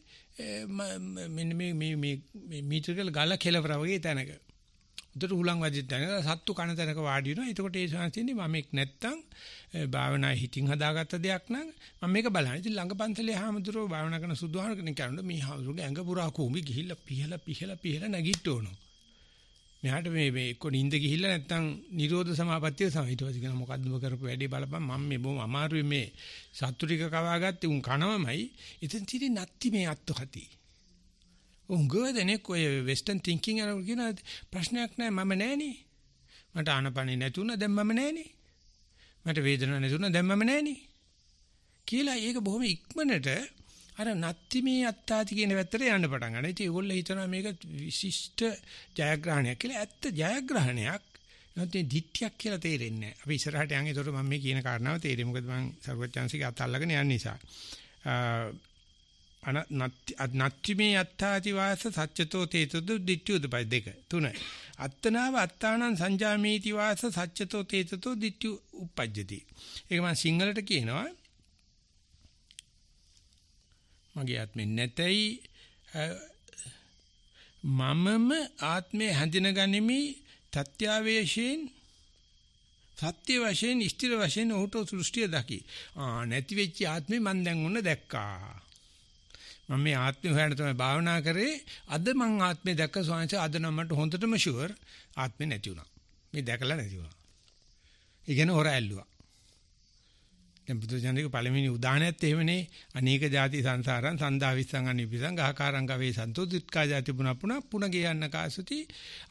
මෙන්න මේ මේ මේ මීටරකල් ගල කෙලවර වගේ තැනක උදේට උලන් වදිත් තැනක සත්තු කන තැනක වාඩි වෙනවා එතකොට ඒ ශාන්තියනේ මම එක් නැත්තම් භාවනා හිතින් හදාගත්ත දෙයක් නම් මම මේක බලන්නේ ඉතින් ළඟ පන්සලේ හාමුදුරුවෝ භාවනා කරන සුදුහාරකෙනෙක් කියනවා මේ හාමුදුරුවෝ ඇඟ පුරා කූඹි ගිහිල්ලා පිහලා පිහලා පිහලා නැගිට්ටෝනවා මෙහාට මේ මේ එක්ක නිින්ද ගිහිල්ලා නැත්නම් නිරෝධ සමාපත්තිය සමිතවසි කියන මොකද්ද ඔබ කරපු වැඩේ බලපන් මම මේ බොහොම අමාරුවේ මේ සත්තු ටික කවාගත්තේ උන් කනවමයි එතෙන් තිරි නැත්ති මේ අත්කති උංගවදනේ කොය වෙස්ටර්න් තින්කින් අර කියන ප්‍රශ්නයක් නෑ මම නෑනේ මට ආනපනේ නැතුණ දැන් මම නෑනේ මට වේදනාවක් නැතුණ දැන් මම නෑනේ කියලා ඒක බොහොම ඉක්මනට අර නැත්ති මේ අත්තාති කියන පැත්තට යන්න පටන් ගන්නවා. ඉතින් ඒගොල්ලෝ හිතනවා මේක විශිෂ්ට ජයග්‍රහණයක් කියලා. ඇත්ත ජයග්‍රහණයක්. නැත්නම් දිට්ඨියක් කියලා තේරෙන්නේ නැහැ. අපි ඉස්සරහට යන්නේ ඒතකොට මම මේ කියන කාරණාව තේරෙයි. මොකද මම සර්වඥාන්සික අත අල්ලගෙන යන නිසා. අන නැත්ති මේ අත්තාති වාස සත්‍යතෝ තේතුද දිට්ඨියුද පයි දෙක තුන අත්තනාව අත්තානං සංජාමේති වාස සත්‍යතෝ තේතතෝ දිට්ඨි උප්පජ්ජති ඒක මම සිංහලට කියනවා මගේ ආත්මෙන් නැතයි මමම ආත්මේ හැඳින ගනිමි තත්‍යාවේශයෙන් සත්‍ය වශයෙන් ස්ථිර වශයෙන් ඔහුට සෘෂ්ටිය දකි. ආ නැති වෙච්ච ආත්මේ මම දැන් ඔන්න දැක්කා. මම මේ ආත්මය හොයන තමයි භාවනා කරේ. අද මං ආත්මේ දැක්ක ස්වාමීන් වහන්සේ අද නම් මට හොඳටම ෂුවර් ආත්මේ නැති වුණා. මේ දැකලා නැති වුණා. ඉගෙන හොර ඇල්ලුවා. දැන් බුදුජානක පළවෙනි උදාහරණයත් එහෙමනේ අනේක ಜಾති සංසාරං සන්දා විස්සං අනිපිසං ගහකාරං ගවේ සන්තෝ දුක්ඛා ಜಾති පුනප්පුන පුන ගේයන්න කාසුති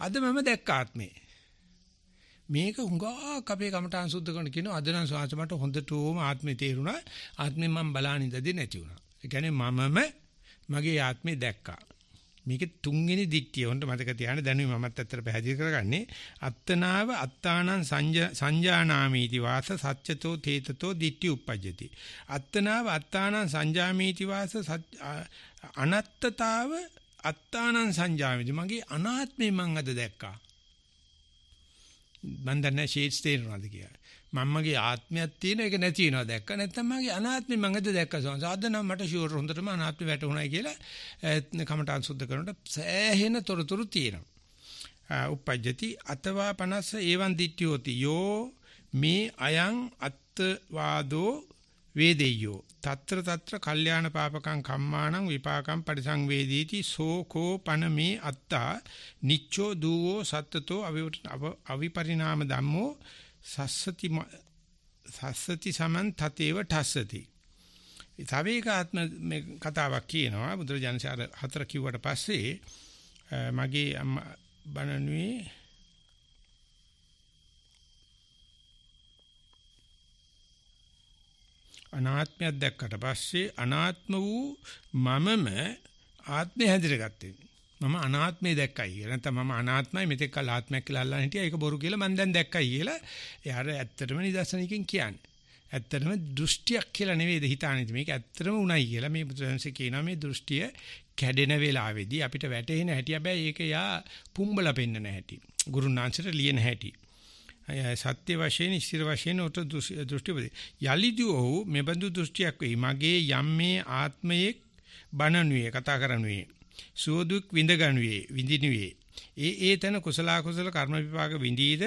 අද මම දැක්ක ආත්මේ මේක හුඟක් අපේ කමඨාන් සුද්ධ කරන කියන අද නම් ස්වාමීන් වහන්සේට හොඳටම ආත්මේ තේරුණා ආත්මේ මම බලානින්දදී නැති වුණා ඒ කියන්නේ මමම මගේ ආත්මේ දැක්කා මේක තුන්වෙනි දික්තිය. උන්ට මතක තියාගන්න දැනුයි මමත් ඇත්තට පැහැදිලි කරගන්නේ. අත්තනාව අත්තානං සංජානාමීති වාස සත්‍යතෝ තේතතෝ දික්ටි උප්පජ්ජති. අත්තනාව අත්තානං සංජාමීති වාස අනත්තතාව අත්තානං සංජාමීති. මගේ අනාත්මේ මං අද දැක්කා. මන් දන්නේ ෂේඩ්ස් තේරෙනවද කියලා. මම්මගේ ආත්මයක් තියෙන එක නැති වෙනවා දැක්ක නැත්නම් මගේ අනාත්මය මම අද දැක්ක සංස අද නම් මට ෂුවර් හොඳටම අනාත්මය වැටුණයි කියලා කමටහන් සුද්ධ කරනකොට සෑහෙන තොරතුරු තියෙනවා උපජ්ජති අතවා 50 ඒවන් දිට්ඨියෝති යෝ මේ අයං අත්වාදෝ වේදෙය්‍යෝ తත්‍ර తත්‍ර කල්යාණ පාපකං කම්මාණං විපාකං පරිසංවේදීති සෝකෝ පනමේ අත්තා නිච්චෝ දූවෝ සත්තතෝ අවිපරිණාම ධම්මෝ සස්සති සස්සති සමන් තතේව ඨස්සති. තව එක ආත්ම මේ කතාවක් කියනවා බුදුරජාණන් ශාර හතර කිව්වට පස්සේ මගේ අම්මා බණනුවේ අනාත්මයක් දැක්කට පස්සේ අනාත්ම වූ මමම ආත්මය හැදිරගත්තේ. මම අනාත්මය දැක්කයි කියලා. නැත්නම් මම අනාත්මයි මෙතෙක් කල ආත්මයක් කියලා අල්ලන් හිටියා. ඒක බොරු කියලා මම දැන් දැක්කයි කියලා. එයාට ඇත්තටම නිදර්ශනකින් කියන්නේ. ඇත්තටම දෘෂ්ටියක් කියලා නෙවෙයිද හිතාන්නේ. මේක ඇත්තටම උණයි කියලා මේ බුදුරජාණන්සේ කියනවා මේ දෘෂ්ටිය කැඩෙන වෙලාවේදී අපිට වැටෙන හැටි. හැබැයි ඒක යා පුම්බල පෙන්න නැහැටි. ගුරුනාංශයට ලියන හැටි. සත්‍ය වශයෙන් ස්ථිර වශයෙන් උට දෘෂ්ටිපදී. යලිදී ඔහු මෙබඳු දෘෂ්ටියක් වේ. මගේ යම් මේ ආත්මයේ බණනුවේ කතා කරනුවේ සුවදුක් විඳ ගනුවේ විඳිනුවේ ඒ ඒ තන කුසල කුසල කර්ම විපාක විඳීද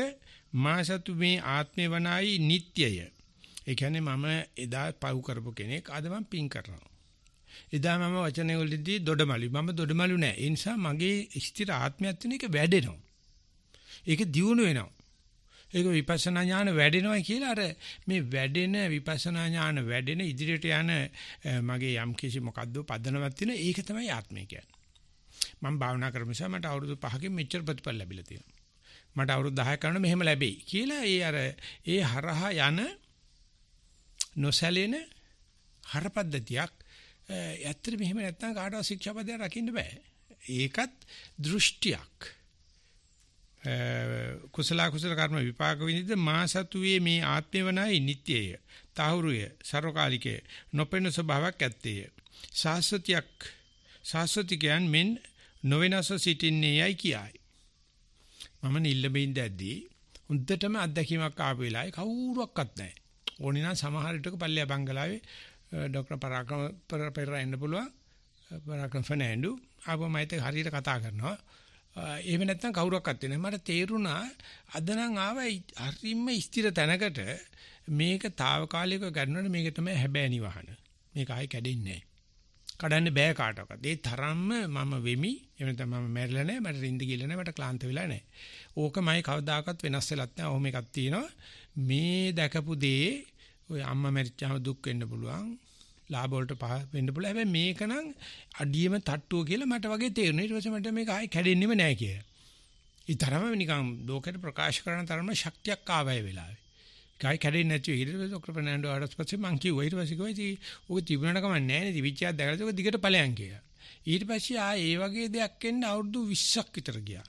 මාසතු මේ ආත්මේ වනායි නිට්යය ඒ කියන්නේ මම එදා පව් කරපු කෙනෙක් අද මම පින් කරනවා එදා මම වචනේ වලදී දොඩමලු මම දොඩමලු නෑ ඒ නිසා මගේ ස්ථිර ආත්මයක් තියෙන එක වැඩෙනවා ඒක දියුණු වෙනවා ඒක විපස්සනා ඥාන වැඩෙනවා කියලා අර මේ වැඩෙන විපස්සනා ඥාන වැඩෙන ඉදිරියට යන මගේ යම් කිසි මොකද්ද පදනමක් තියෙන ඒක තමයි ආත්මය කියන්නේ. මම භාවනා කරපු නිසා මට අවුරුදු 5කින් මෙච්චර ප්‍රතිඵල ලැබිලා තියෙනවා. මට අවුරුදු 10 කරනකොට මෙහෙම ලැබෙයි කියලා ඒ අර ඒ හරහා යන නොසැලෙන හරපද්ධතියක් ඇත්තට මෙහෙම නැත්නම් කාටවත් ශික්ෂාපදයක් රකින්න බෑ. ඒකත් දෘෂ්ටියක්. කුසල කුසල කර්ම විපාක විනිද මා සතුවේ මේ ආත්මය වනයි නිට්ටයය. තාහුරුය සර්වකාලිකය නොපෙනෙන ස්වභාවයක් ඇත්තේය. සාස්වතියක් සාස්වතිකයන් මෙන් නොවෙනස සිටින්නේ යයි කියයි. මම නිල්ලඹින් දැද්දී හොඳටම අත්දැකීමක් ආපු වෙලාවේ කවුරුවක්වත් නැහැ. ඕනේ නම් සමහර විටක පල්ලිය බංගලාවේ ડોක්ටර් පරාක්‍රම පෙරේරා එන්න පුළුවන්. පරාක්‍රම ෆර්නෑන්ඩු ආපම මයිත් හරියට කතා කරනවා. එහෙම නැත්නම් කවුරක්වත් නැහැ. මට තේරුණා අද නම් ආවයි හරිම ස්ථිර තැනකට මේක తాවකාලිකව ගන්නවනේ මේක තමයි හැබෑ නිවහන. මේක ආයේ කැඩෙන්නේ නැහැ. කඩන්න බෑ කාටවත්. ඒ තරම්ම මම වෙමි. එහෙම නැත්නම් මම මැරිලා නැහැ, මට රින්ද ගිල්ල නැහැ, මට ක්ලාන්ත වෙලා නැහැ. ඕකමයි කවදාකවත් වෙනස් වෙලත් නැහැ. ඔහොම එකක් තියෙනවා. මේ දැකපු දේ ඔය අම්මා මැරිච්චාම දුක් වෙන්න පුළුවන්. ලාභ වලට පහ වෙන්න පුළුවන්. හැබැයි මේක නම් අඩියම තට්ටුව කියලා මට වගේ තේරෙනවා. ඊට පස්සේ මට මේක ආයි කැඩෙන්නෙම නැහැ කියලා. ඒ තරම නිකන් ලෝකෙට ප්‍රකාශ කරන තරම ශක්තියක් ආවයි වෙලාවේ. ගයි කැඩෙන්නේ නැතුව ඊට පස්සේ ડોක්ටර් ෆර්නෑන්ඩෝ ආවට පස්සේ මං කිව්වා ඊට පස්සේ කිව්වා ඉතින් ඔක තිබුණාට කමක් නැහැ නේද විචාර දැකලා ඔක දිගට ඵලයන් කියලා. ඊට පස්සේ ආ ඒ වගේ දෙයක් එන්න අවුරුදු 20ක් විතර ගියා.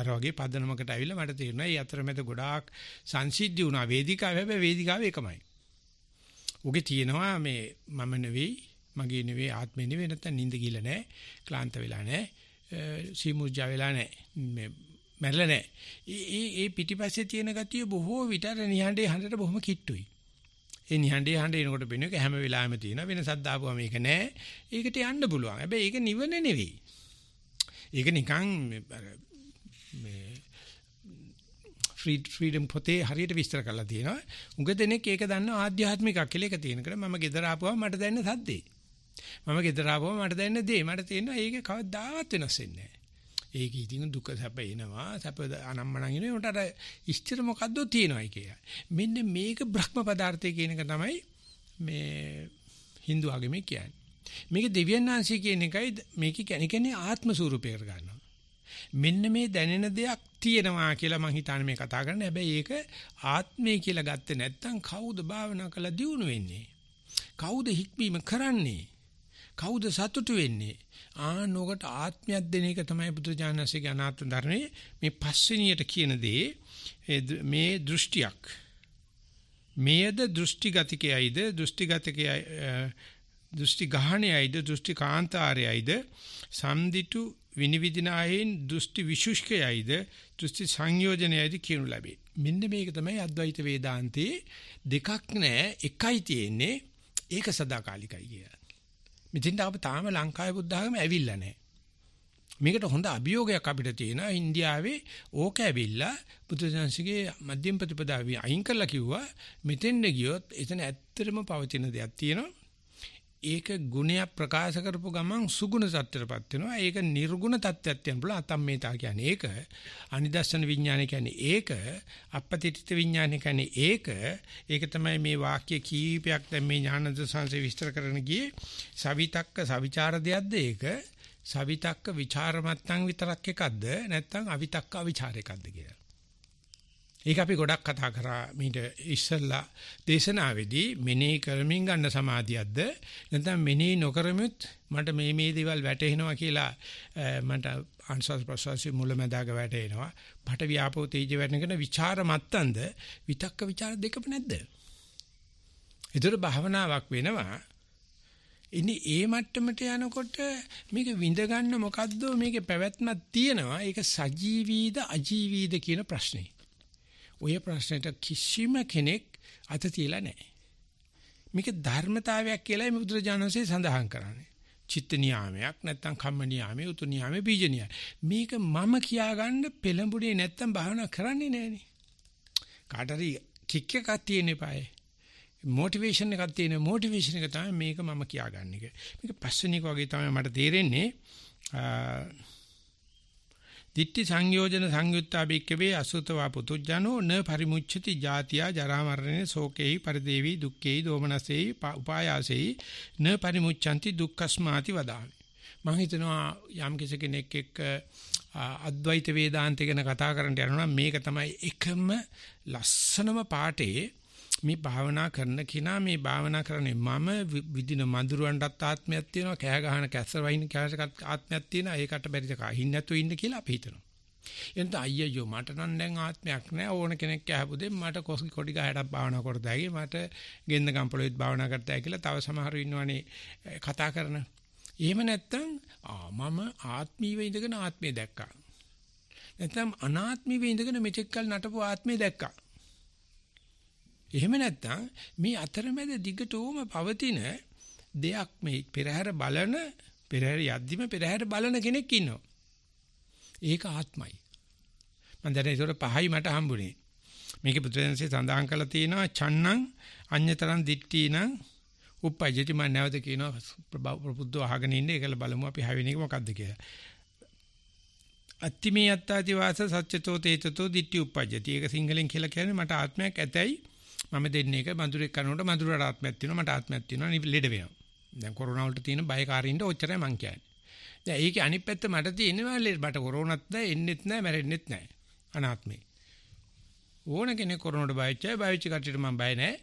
අර වගේ පදනමකට ඇවිල්ලා මට තේරුණා මේ අතරමැද ගොඩාක් සංසිද්ධි වුණා වේදිකාව හැබැයි වේදිකාව එකමයි. ඔගේ තියෙනවා මේ මම නෙවෙයි මගේ නෙවෙයි ආත්මෙ නෙවෙයි නැත්නම් නිින්ද ගිල නැහැ ක්ලාන්ත වෙලා නැහැ සීමුර්ජා වෙලා නැහැ මේ මැරෙලා නැහැ. ඒ ඒ පිටිපස්සේ තියෙන ගතිය බොහෝ විට නිහඬේ හඬට බොහොම කිට්ටුයි. ඒ නිහඬේ හඬ එනකොට පේන එක හැම වෙලාවෙම තියෙන වෙනසක් දාපුවා මේක නැහැ. ඒකට යන්න පුළුවන්. හැබැයි ඒක නිවන නෙවෙයි. ඒක නිකන් මේ ෆ්‍රීඩම් පොතේ හරියට විස්තර කරලා තියෙනවා. උඟ දෙනෙක් ඒක දන්නවා ආධ්‍යාත්මිකක් කියලා එක තියෙනකල මම ගෙදර ආපුවා මට දැනෙන සද්දේ. මම ගෙදර ආපුවා මට දැනෙන දේ. මට තේරෙනවා ඒක කවදාවත් වෙනස් වෙන්නේ නැහැ. ඒක ඉතින් දුක සැප එනවා. සැප අනම්මනම් එනවා. ඒකට අර ඉස්තර මොකද්ද තියෙනවයි කියලා. මෙන්න මේක බ්‍රහ්ම පදාර්ථය කියන එක තමයි මේ Hindu ආගමේ කියන්නේ. මේක දෙවියන් වහන්සේ කියන එකයි මේක කියන්නේ ආත්ම ස්වરૂපය ගන්නවා. මෙන්න මේ දැනෙන දෙයක් තියෙනවා කියලා මම හිතන්නේ මේ කතා කරන්නේ. හැබැයි ඒක ආත්මය කියලා ගත්තේ නැත්නම් කවුද භාවනා කළා දියුණු වෙන්නේ? කවුද හික්මීම කරන්නේ? කවුද සතුටු වෙන්නේ? ආනෝකට ආත්මයක් දෙන එක තමයි බුදුජානසේගේ අනාත්ම ධර්මයේ මේ පස්වෙනියට කියන දේ මේ දෘෂ්ටියක් මේද දෘෂ්ටිගතිකයයිද දෘෂ්ටිගතිකයයි දෘෂ්ටි ගහණයයිද දෘෂ්ටි කාන්තාරයයිද සම්දිතු විනිවිදිනායෙන් දෘෂ්ටි විශුෂ්කයයිද දෘෂ්ටි සංයෝජනයයිද කියනු ලැබේ. මෙන්න මේක තමයි අද්වෛත වේදාන්තයේ දෙකක් නෑ එකයි තියෙන්නේ ඒක සදාකාලිකයි කියලා. මෙතෙන්ට ආපු තාම ලංකාවේ බුද්ධ ආගම ඇවිල්ලා නැහැ. මේකට හොඳ අභියෝගයක් අපිට තියෙනවා ඉන්දියාවේ ඕක ඇවිල්ලා බුදුසසුනගේ මධ්‍යම ප්‍රතිපදාව අයින් කරලා කිව්වා මෙතෙන්ද ගියොත් එතන ඇත්තටම පවතින දෙයක් තියෙනවා ඒක ගුණයක් ප්‍රකාශ කරපු ගමන් සුගුණ සත්‍යයටපත් වෙනවා. ඒක නිර්ගුණ තත්ත්වයක් යන බුල අතම්මේතා කියන්නේ ඒක. අනිදර්ශන විඥානය කියන්නේ ඒක. අපපතිත්‍ත විඥානය කියන්නේ ඒක. ඒක තමයි මේ වාක්‍ය කීපයක් දැන් මේ ඥානද සංසේ විස්තර කරන ගියේ. සවිතක්ක සවිචාර දෙයක්ද ඒක? සවිතක්ක විචාර මත්තන් විතරක් එකක්ද? නැත්නම් අවිතක්ක අවිචාර එකක්ද කියලා. ඒක අපි ගොඩක් කතා කරා මීට ඉස්සෙල්ලා දේශනාවේදී මෙනෙහි කරමින් ගන්න සමාධියක්ද නැත්නම් මෙනෙහි නොකරමුත් මට මේ මේ දේවල් වැටහෙනවා කියලා මට ආංශස් ප්‍රසවාසී මුලමදාග වැටෙනවා පට ව්‍යාපෝ තේජ වැටෙනකන ਵਿਚාර මත්තන්ද විතක්ක ਵਿਚාර දෙකම නැද්ද? ඒතර භාවනාවක් වෙනවා ඉන්නේ ඒ මට්ටමට යනකොට මේක විඳ ගන්න මොකද්ද මේකේ පැවැත්මක් තියෙනවා ඒක සජීවීද අජීවීද කියන ප්‍රශ්නේ ඔය ප්‍රශ්නෙට කිසිම කෙනෙක් අත තියලා නැහැ. මේක ධර්මතාවයක් කියලායි මේ බුදුරජාණන්සේ සඳහන් කරන්නේ. චිත්ත නියාමයක් නැත්නම් කම්ම නියාමයේ උතු නියාමයේ බීජ නියාම. මේක මම කියාගන්න පෙළඹුණේ නැත්නම් භාවනා කරන්නේ නැහනේ. කාටරි කික් එකක් තියෙන eBay. මොටිවේෂන් එකක් තියෙන මොටිවේෂන් එක තමයි මේක මම කියාගන්න එක. මේක පස්සෙනික වගේ තමයි මට තේරෙන්නේ. ditthi සංයෝජන සංයුත්තා භික්කවේ අසුතවා පුතුජනෝ න පරිමුච්ඡති ජාතිය ජරා මරණේ ශෝකේහි පරිදේවි දුක්ඛේහි දෝමනසේහි උපායාසේහි න පරිමුච්ඡanti දුක්ඛස්මාති වදාමි මම හිතනවා යම් කෙනෙක් එක්ක අද්වෛත වේදාන්තය ගැන කතා කරන්න යනවා මේක තමයි එකම ලස්සනම පාඩේ මේ භාවනා කරන කෙනා මේ භාවනා කරන්නේ මම විදින මඳුරවන්ටත් ආත්මයක් තියෙනවා කෑ ගහන කැස්සර වයින් කෑසකට ආත්මයක් තියෙනවා ඒකට බැරිද කහින් නැතුව ඉන්න කියලා අපි හිතනවා එනත අයියෝ මට නම් දැන් ආත්මයක් නැහැ ඕන කෙනෙක් ඇහපු දෙයක් මට කොස්කි කොඩි ගහටක් භාවනා කරතයි මට ගෙන්ද ගම්පලොයිත් භාවනා කරතයි කියලා තව සමහරු ඉන්නවනේ කතා කරන එහෙම නැත්තම් මම ආත්මීව ඉඳගෙන ආත්මය දැක්කා නැත්තම් අනාත්මීව ඉඳගෙන මෙතෙක් කල නටපු ආත්මය දැක්කා එහෙම නැත්නම් මේ අතරමැද දිගටම පවතින දෙයක් මේ පෙරහැර බලන පෙරහැර යද්දිම පෙරහැර බලන කෙනෙක් ඉන්නවා. ඒක ආත්මයි. මම දැන් ඒතර පහයි මට හම්බුනේ. මේකේ පුත්‍රයන්සේ සඳහන් කරලා තියෙනවා චන්නං අඤ්‍යතරං දිට්ඨීනං උපජ්ජති මම නැවත කියනවා ප්‍රබුද්ධ අහගෙන ඉන්නේ ඒකල බලමු අපි හැවෙන එක මොකද්ද කියලා. අත්තිමේ අත්තාති වාස සත්‍යතෝ තේතතෝ දිට්ඨි උපජ්ජති. ඒක සිංහලෙන් කියලා කියන්නේ මට ආත්මයක් ඇතැයි මම දෙන්නේ එක මඳුරෙක් කරනකොට මඳුරට ආත්මයක් තියෙනවා මට ආත්මයක් තියෙනවා ලෙඩ වෙනවා. දැන් කොරෝනා වලට තියෙන බයකාරීන්ට ඔච්චරයි මං කියන්නේ. දැන් ඒකේ අනිත් පැත්ත මට තියෙනවා ලෙඩ මට කොරෝනාත් නැහැ එන්නෙත් නැහැ මැරෙන්නෙත් නැහැ. අනාත්මේ. ඕන කෙනෙක් කොරෝනාට බයච්චයි බයවිච්ච කට්ටියට මං බය නැහැ.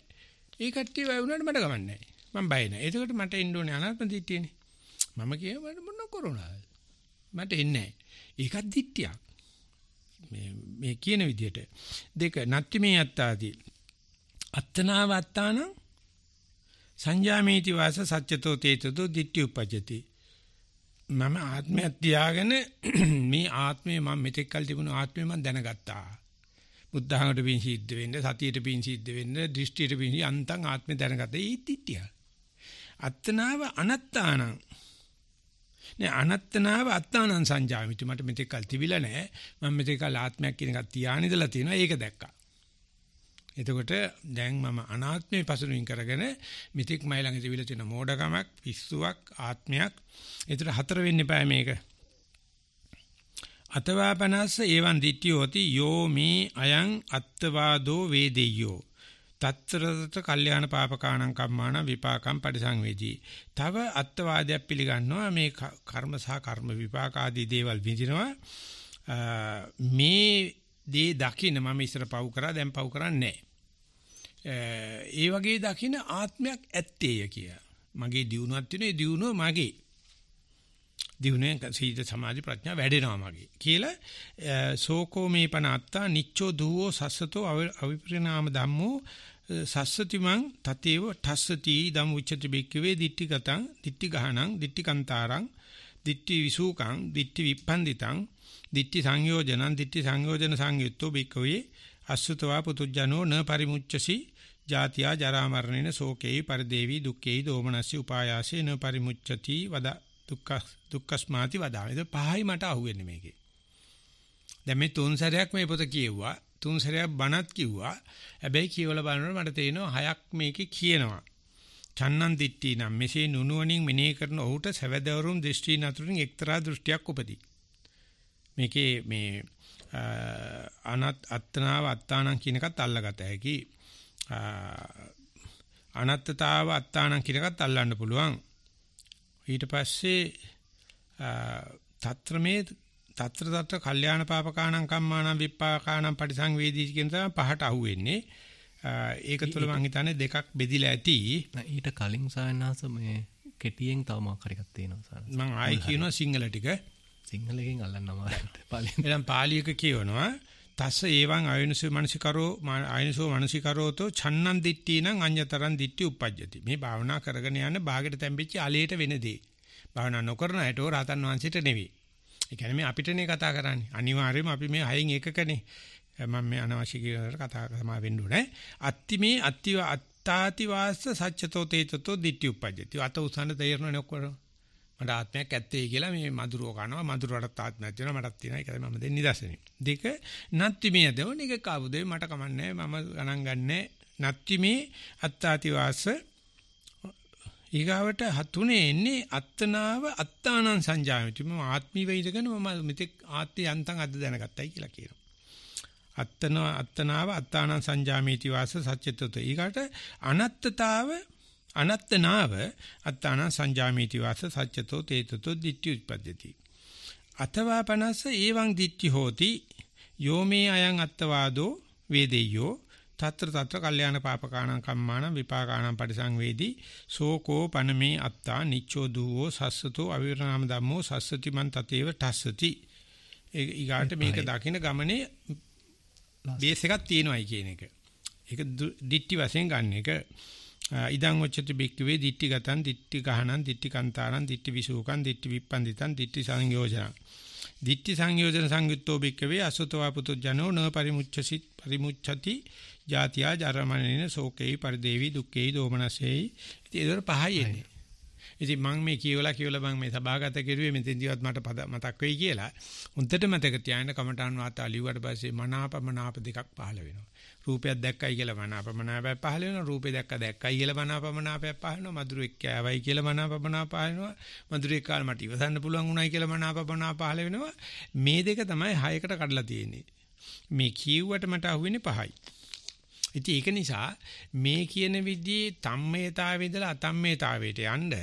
ඒ කට්ටිය බය වුණාට මට ගමන් නැහැ. මං බය නැහැ. එතකොට මට එන්න ඕනේ අනාත්ම දිට්ඨියනේ. මම කියනවා මොන කොරෝනාද? මට එන්නේ නැහැ. ඒකත් දිට්ඨියක්. මේ මේ කියන විදිහට දෙක නත්ති මේ අත්තාදී අත්තනාව අත්තානං සංජාමීති වාස සත්‍යතෝ තේතතෝ ditthi uppajjati මම ආත්මයක් තියාගෙන මේ ආත්මය මම මෙතෙක් කල් තිබුණු ආත්මය මම දැනගත්තා බුද්ධහමට පින් සිද්ධ වෙන්න සතියට පින් සිද්ධ වෙන්න දෘෂ්ටියට පින් අන්තං ආත්මය දැනගත්තා ඒ ditthිය අත්තනාව අනත්තානං නේ අනත්තනාව අත්තානං සංජාමිතු මට මෙතෙක් කල් තිබිලා නැහැ මම මෙතෙක් කල් ආත්මයක් කියන එකක් තියානිදලා තියෙනවා ඒක දැක්කා එතකොට දැන් මම අනාත්මේ පසුරුවින් කරගෙන මිත්‍යක් මයි ළඟ තිබිලා තියෙන මෝඩකමක් පිස්සුවක් ආත්මයක් ඒතර හතර වෙන්න එපා මේක අතවාපනස්ස එවං දිට්ඨියෝති යෝ මේ අයං අත්තවාදෝ වේදෙය්‍යෝ තත්තරත කල්යාණ පාපකාණං කම්මාණ විපාකම් පරිසංවේදී තව අත්තවාදයක් පිළිගන්නවා මේ කර්ම සහ කර්ම විපාක ආදී දේවල් විඳිනවා මේ දේ දකින මම ඉස්සර පව් කරා දැන් පව් කරන්නේ ඒ වගේ දකින ආත්මයක් ඇත්තේය කිය. මගේ දියුණුවක් තියෙන ඒ දියුණුව මගේ. දියුණුවෙන් සීත සමාධි ප්‍රඥා වැඩෙනවා මගේ. කියලා සෝකෝ මේ පනත්තා නිච්චෝ දුවෝ සස්සතෝ අවිපරිණාම ධම්මෝ සස්සතිමන් තතේව ඨස්සති දම් උච්චති බික්කවේ දිට්ඨිගතං දිට්ඨිගහණං දිට්ඨිකන්තාරං දිට්ඨි විසූකං දිට්ඨි විප්පන්දිතං දිට්ඨි සංයෝජනං දිට්ඨි සංයෝජන සංයුත්තෝ බික්කවේ අසුතවා පුතුජනෝ න පරිමුච්ඡසි ජාතියා ජරා මරණේන ශෝකේයි පරිදේවි දුක්ඛේයි දෝමනස්සි උපායාසේ න පරිමුච්ඡති වද දුක්ඛ දුක්ඛස්මාති වදාමි. ඒක පහයි මට අහුවෙන්නේ මේකේ. දැන් මේ තුන් සැරයක් මේ පොත කියෙව්වා. තුන් සැරයක් බණත් කිව්වා. හැබැයි කියවලා බලනකොට මට තේරෙනවා හයක් මේකේ කියනවා. චන්නන් දිට්ටි නම් මෙසේ නුනුවණින් මෙනෙහි කරන ඔහුට සවැදවරුම් දෘෂ්ටි නතරින් එක්තරා දෘෂ්ටියක් උපදී. මේකේ මේ අනත් අත්නාව අත්තානම් කියන එකත් අල්ලගත හැකි. අනත්තතාව අත්තානම් කියන එකත් අල්ලන්න පුළුවන්. ඊට පස්සේ తත්‍රමේ తත්‍ර తත්‍ර කල්යාණ පාපකාණං කම්මාණං විප්පාකාණං පටිසංවේදී කියන තමයි පහට අහුවෙන්නේ. ඒක තුළ මම හිතන්නේ දෙකක් බෙදිලා ඇති. ඊට කලින් සායනාස මේ කෙටියෙන් තව මොකක් හරි එකක් තියෙනවා සායනාස. මම ආයි කියනවා සිංහල ටික. සිංහලෙන් අල්ලන්න අමාරුයි. පාලියෙන්. එනම් පාලියක කියවනවා තස්ස ඒවං අයනසෝ මනසිකරෝ අයනසෝ මනසිකරෝතෝ ඡන්නං දිට්ඨි නං අඤ්‍යතරං දිට්ඨි උපජ්ජති මේ භාවනා කරගෙන යන භාගයට තැම්පිච්ච අලයට වෙන දේ භාවනා නොකරන අයටෝ රාතන් වංශයට නෙවෙයි ඒ කියන්නේ මේ අපිටනේ කතා කරන්නේ අනිවාර්යයෙන්ම අපි මේ හයෙන් එකකනේ මම මේ අනවශ්‍ය කියලා කතා සමා වෙන්න ඕනේ. අත්ති මේ අත්තිව අත්තාති වාස්ස සච්චතෝ තේතතෝ දිට්ඨි උපජ්ජති. අත උසන්න තේරෙනවනේ ඔක්කොම. මට ආත්මයක් ඇත්තේ කියලා මේ මధుරව කනවා. මధుරවට ආත්මයක් දෙනවා මටත් තියෙනවා. ඒකයි මම දෙන්නේ නිදර්ශනෙ. දෙක නත්ති මේ දෙවන එක කාබු දෙවි මට කමන්නේ මම ගණන් ගන්නෑ. නත්ති මේ අත්තාති වාස්ස ඊගාවට හතුනේ එන්නේ අත්තනාව අත්තානං සංජායමිතු. මම ආත්මීව ඉඳගෙන මම මෙතෙක් ආත්‍ය යන්තම් අද දැනගත්තයි කියලා කියනවා. අත්තන අත්තනාව අත්තානං සංජාමීති වාස සච්චිතත. ඊගාට අනත්තතාව අනත්තනාව අත්තානං සංජාමීති වාස සච්චතෝ තේතතෝ ditthi උප්පද්‍යති. අතවා පනස ඒවං ditthi හෝති යෝමේ අයං අත්තවාදෝ වේදෙය්‍යෝ తත්‍ර తත්‍ර කල්යාණ පාපකාණං කම්මාණං විපාකාණං පරිසංවේදී සෝකෝ පනමේ අත්තා නිච්ඡෝ දුවෝ සස්සතෝ අවිරාම ධම්මෝ සස්සති මන් තතේව ඨස්සති ඊගාට මේක දකින ගමනේ බේස් එකක් තියෙනවයි කියන එක. ඒක දිට්ටි වශයෙන් ගන්න එක. ඉදං ඔච්චති බික්කවේ දිට්ටි ගතං දිට්ටි ගහනං දිට්ටි කන්තාරං දිට්ටි විසූකං දිට්ටි විප්පන්දිතං දිට්ටි සංයෝජනං. දිට්ටි සංයෝජන සංයුත්තෝ බික්කවේ අසුතවා පුතු ජනෝ න පරිමුච්ඡසි පරිමුච්ඡති ජාතියා ජරමණේන ශෝකේයි පරිදේවි දුක්ඛේයි දෝමනසේයි. ඉතින් ඒතර පහයි එන්නේ. ඉතින් මම මේ කියවලා කියවලා මම මේ සභාගත කෙරුවේ මෙතෙන්දිවත් මට මතක් වෙයි කියලා. හොඳට මතක තියාගෙන කමඨාන් වාතා ලියුවට පස්සේ මනාපමනාප දෙකක් පහළ වෙනවා. රූපයක් දැක්කයි කියලා මනාපමනාපයක් පහළ වෙනවා. රූපේ දැක්ක දැක්කයි කියලා මනාපමනාපයක් පහළ වෙනවා. මధుරෙක් කෑවයි කියලා මනාපමනාප පහළ වෙනවා. මధుරෙක් කාල මට ඉවසන්න පුළුවන් උණයි කියලා මනාපමනාප පහළ වෙනවා. මේ දෙක තමයි හයකට කඩලා තියෙන්නේ. මේ කියුවට මට අහුවෙන්නේ පහයි. ඉතින් ඒක නිසා මේ කියන විදිහේ තම්මේතාවේ ඉඳලා අතම්මේතාවයට යන්න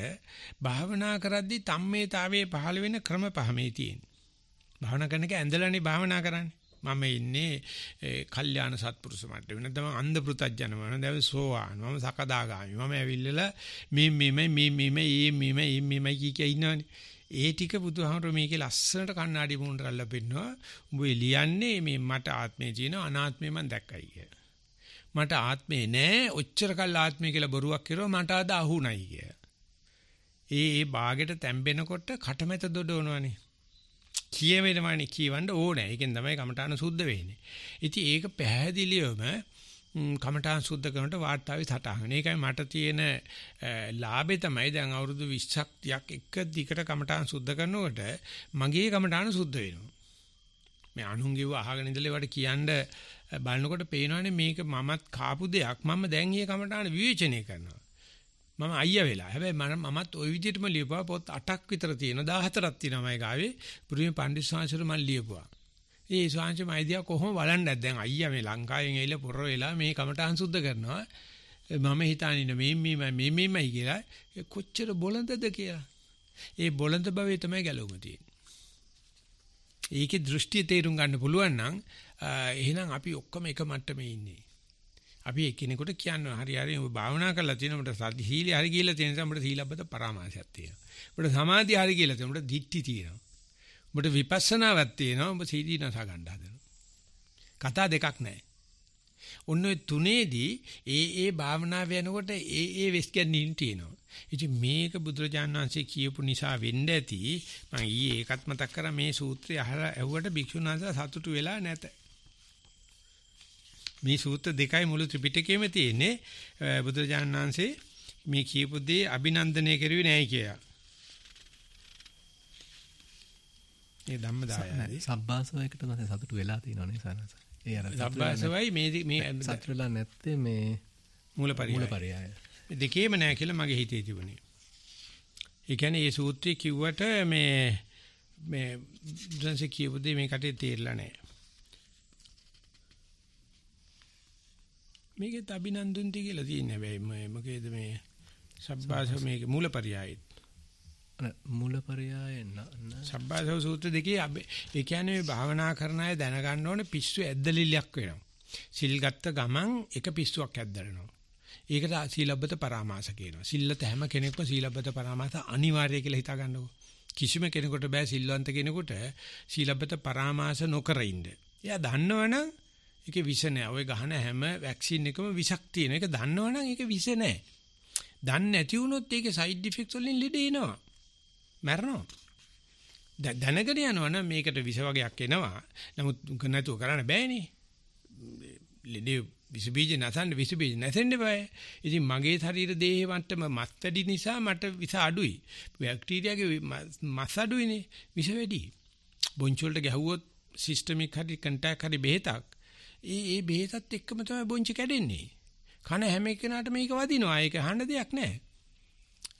භාවනා කරද්දී තම්මේතාවේ පහළ වෙන ක්‍රම පහමේ තියෙන. භාවනා කරන එක ඇඳලානේ භාවනා කරන්නේ. මම ඉන්නේ කල්යාණ සත්පුරුෂ මට්ටමේ. නැත්නම් අන්ධ පෘතජන මම දැන් සෝවාන්. මම සකදාගාමි. මම ඇවිල්ලා මේ මේ මේ මේ මේ මේ මේ මේ මේ කිය කිය ඉන්නවනේ. ඒ ටික බුදුහාමර මේකේ ලස්සනට කණ්ණාඩි මුහුණට කරලා පෙන්නනවා. උඹ ලියන්නේ මේ මට ආත්මේ තියෙන අනාත්මේ මම දැක්කයි කියලා. මට ආත්මේ නෑ ඔච්චර කල් ආත්මේ කියලා බොරුවක් කිරුවා මට අද අහුණයි කිය. ඒ ඒ බාගෙට තැම්බෙනකොට කටමැත දොඩවනවනේ. කියවෙනවනේ කියවන්න ඕනේ. ඒකෙන් තමයි කමඨාන සුද්ධ වෙන්නේ. ඉතින් ඒක පැහැදිලිවම කමඨාන් සුද්ධ කරනට වාර්තාවේ සටහන්. ඒකයි මට තියෙන ලාභේ තමයි දැන් අවුරුදු 20ක් 30ක් එක දිගට කමඨාන් සුද්ධ කරනකොට මගේ කමඨාන සුද්ධ වෙනවා. මේ අනුන්ගේව අහගෙන ඉඳලා ඒවට කියන්නේ බලනකොට පේනවනේ මේක මමත් කාපු දෙයක් මම දැන් ඊ කමටාන විවේචනය කරනවා. මම අයියා වෙලා. හැබැයි මමත් ওই විදිහටම ලියපුවා පොත් 8ක් විතර තියෙනවා 14ක් තියෙනවා මම ගාවේ. පුරුමේ පණ්ඩිත ශාංශර මම ලියපුවා. ඒ ශාංශ මයිදියා කොහොම බලන්නද දැන් අයියා මේ ලංකාවෙන් ඇවිල්ලා පොර වෙලා මේ කමටහන් සුද්ධ කරනවා. මම හිතානින්න මේ මේ මේ මේමයි කියලා කොච්චර බොළඳද කියලා. ඒ බොළඳ භවයේ තමයි ගැලවෙම තියෙන්නේ. ඒකේ දෘෂ්ටි තේරුම් ගන්න පුළුවන් නම් එහෙනම් අපි ඔක්කොම එක මට්ටමේ ඉන්නේ. අපි එකිනෙකට කියන්නේ හරි හරි ඔබ භාවනා කරලා තියෙන මට සීලිය හරි ගිහිල්ලා තියෙන නිසා මට සීලබ්බත පරාමාසයක් තියෙනවා. මට සමාධිය හරි ගිහිල්ලා තියෙන මට දිට්ඨි තියෙනවා. මට විපස්සනාවක් තියෙනවා. ඔබ සීදී නසා ගන්න හදනවා. කතා දෙකක් නැහැ. ඔන්න ඔය තුනේදී ඒ ඒ භාවනාව යනකොට ඒ ඒ වෙස් ගැනීම් තියෙනවා. ඉතින් මේක බුදුරජාණන් වහන්සේ කියපු නිසා වෙන්න ඇති. මම ඊයේ ඒකත් මතක් කරා මේ සූත්‍රය අහලා ඇහුවට භික්ෂුන් වහන්සේලා සතුටු වෙලා නැත. මේ සූත්‍ර දෙකයි මුළු ත්‍රිපිටකයේම තියෙන්නේ බුදුරජාණන් වහන්සේ මේ කියපු දේ අභිනන්දනය කරුවේ නැහැ කියලා. ඒ ධම්මදායයි. සබ්බාසවයකට තමයි සතුට වෙලා තියෙනවනේ සනස. ඒ අර සබ්බාසවයි මේ මේ සතුට වෙලා නැත්තේ මේ මූලපරියය. මූලපරියය. දෙකේම නැහැ කියලා මගේ හිතේ තිබුණේ. ඒ කියන්නේ මේ සූත්‍රය කිව්වට මේ මේ දැන් කියපු දේ මේකට තේරෙලා නැහැ. මේකෙත් අභිනන්දුන්ති කියලා තියෙන හැබැයි මොකේද මේ සබ්බාසව මේක මූලපරයයත් මූලපරයය සබ්බාසව සූත්‍ර දෙකේ ඒ කියන්නේ මේ භාවනා කරන අය දැනගන්න ඕනේ පිස්සු ඇද්දලිල්ලක් වෙනවා. සිල් ගත්ත ගමන් එක පිස්සුවක් ඇද්දරනවා. ඒකට සීලබ්බත පරාමාස කියනවා. සිල්ලත හැම කෙනෙක්ම සීලබ්බත පරාමාස අනිවාර්ය කියලා හිතා ගන්නකො. කිසිම කෙනෙකුට බෑ සිල්වන්ත කෙනෙකුට සීලබ්බත පරාමාස නොකර ඉන්න. එයා දන්නවනම් ඒකේ විෂ නැහැ. ඔය ගහන හැම වැක්සින් එකම විෂක් තියෙන. ඒක දන්නවනම් ඒක විෂ නැහැ. දන්නේ නැති වුණොත් ඒකේ සයිඩ් ඉෆෙක්ට්ස් වලින් ලෙඩ එනවා. මැරෙනවා. දැනගෙන යනවනම් මේකට විෂ වගේක් එනවා. නමුත් නැතුව කරන්න බෑනේ. ලෙඩේ විස බීජ නැසන්න විස බීජ නැසෙන්න බෑ. ඉතින් මගේ ශරීර දේහේ මට්ටම මස් වැඩි නිසා මට විස අඩුයි. බැක්ටීරියාගේ මස් අඩුයිනේ විස වැඩි. බොන්චි වලට ගැහුවොත් සිස්ටමික් හරි කන්ටැක් හරි බෙහෙතක් ඒ ඒ බෙහෙතත් එක්කම තමයි බොංචි කැඩෙන්නේ. කන හැම එකනට මේක වදිනවා. ඒක හන්න දෙයක් නැහැ.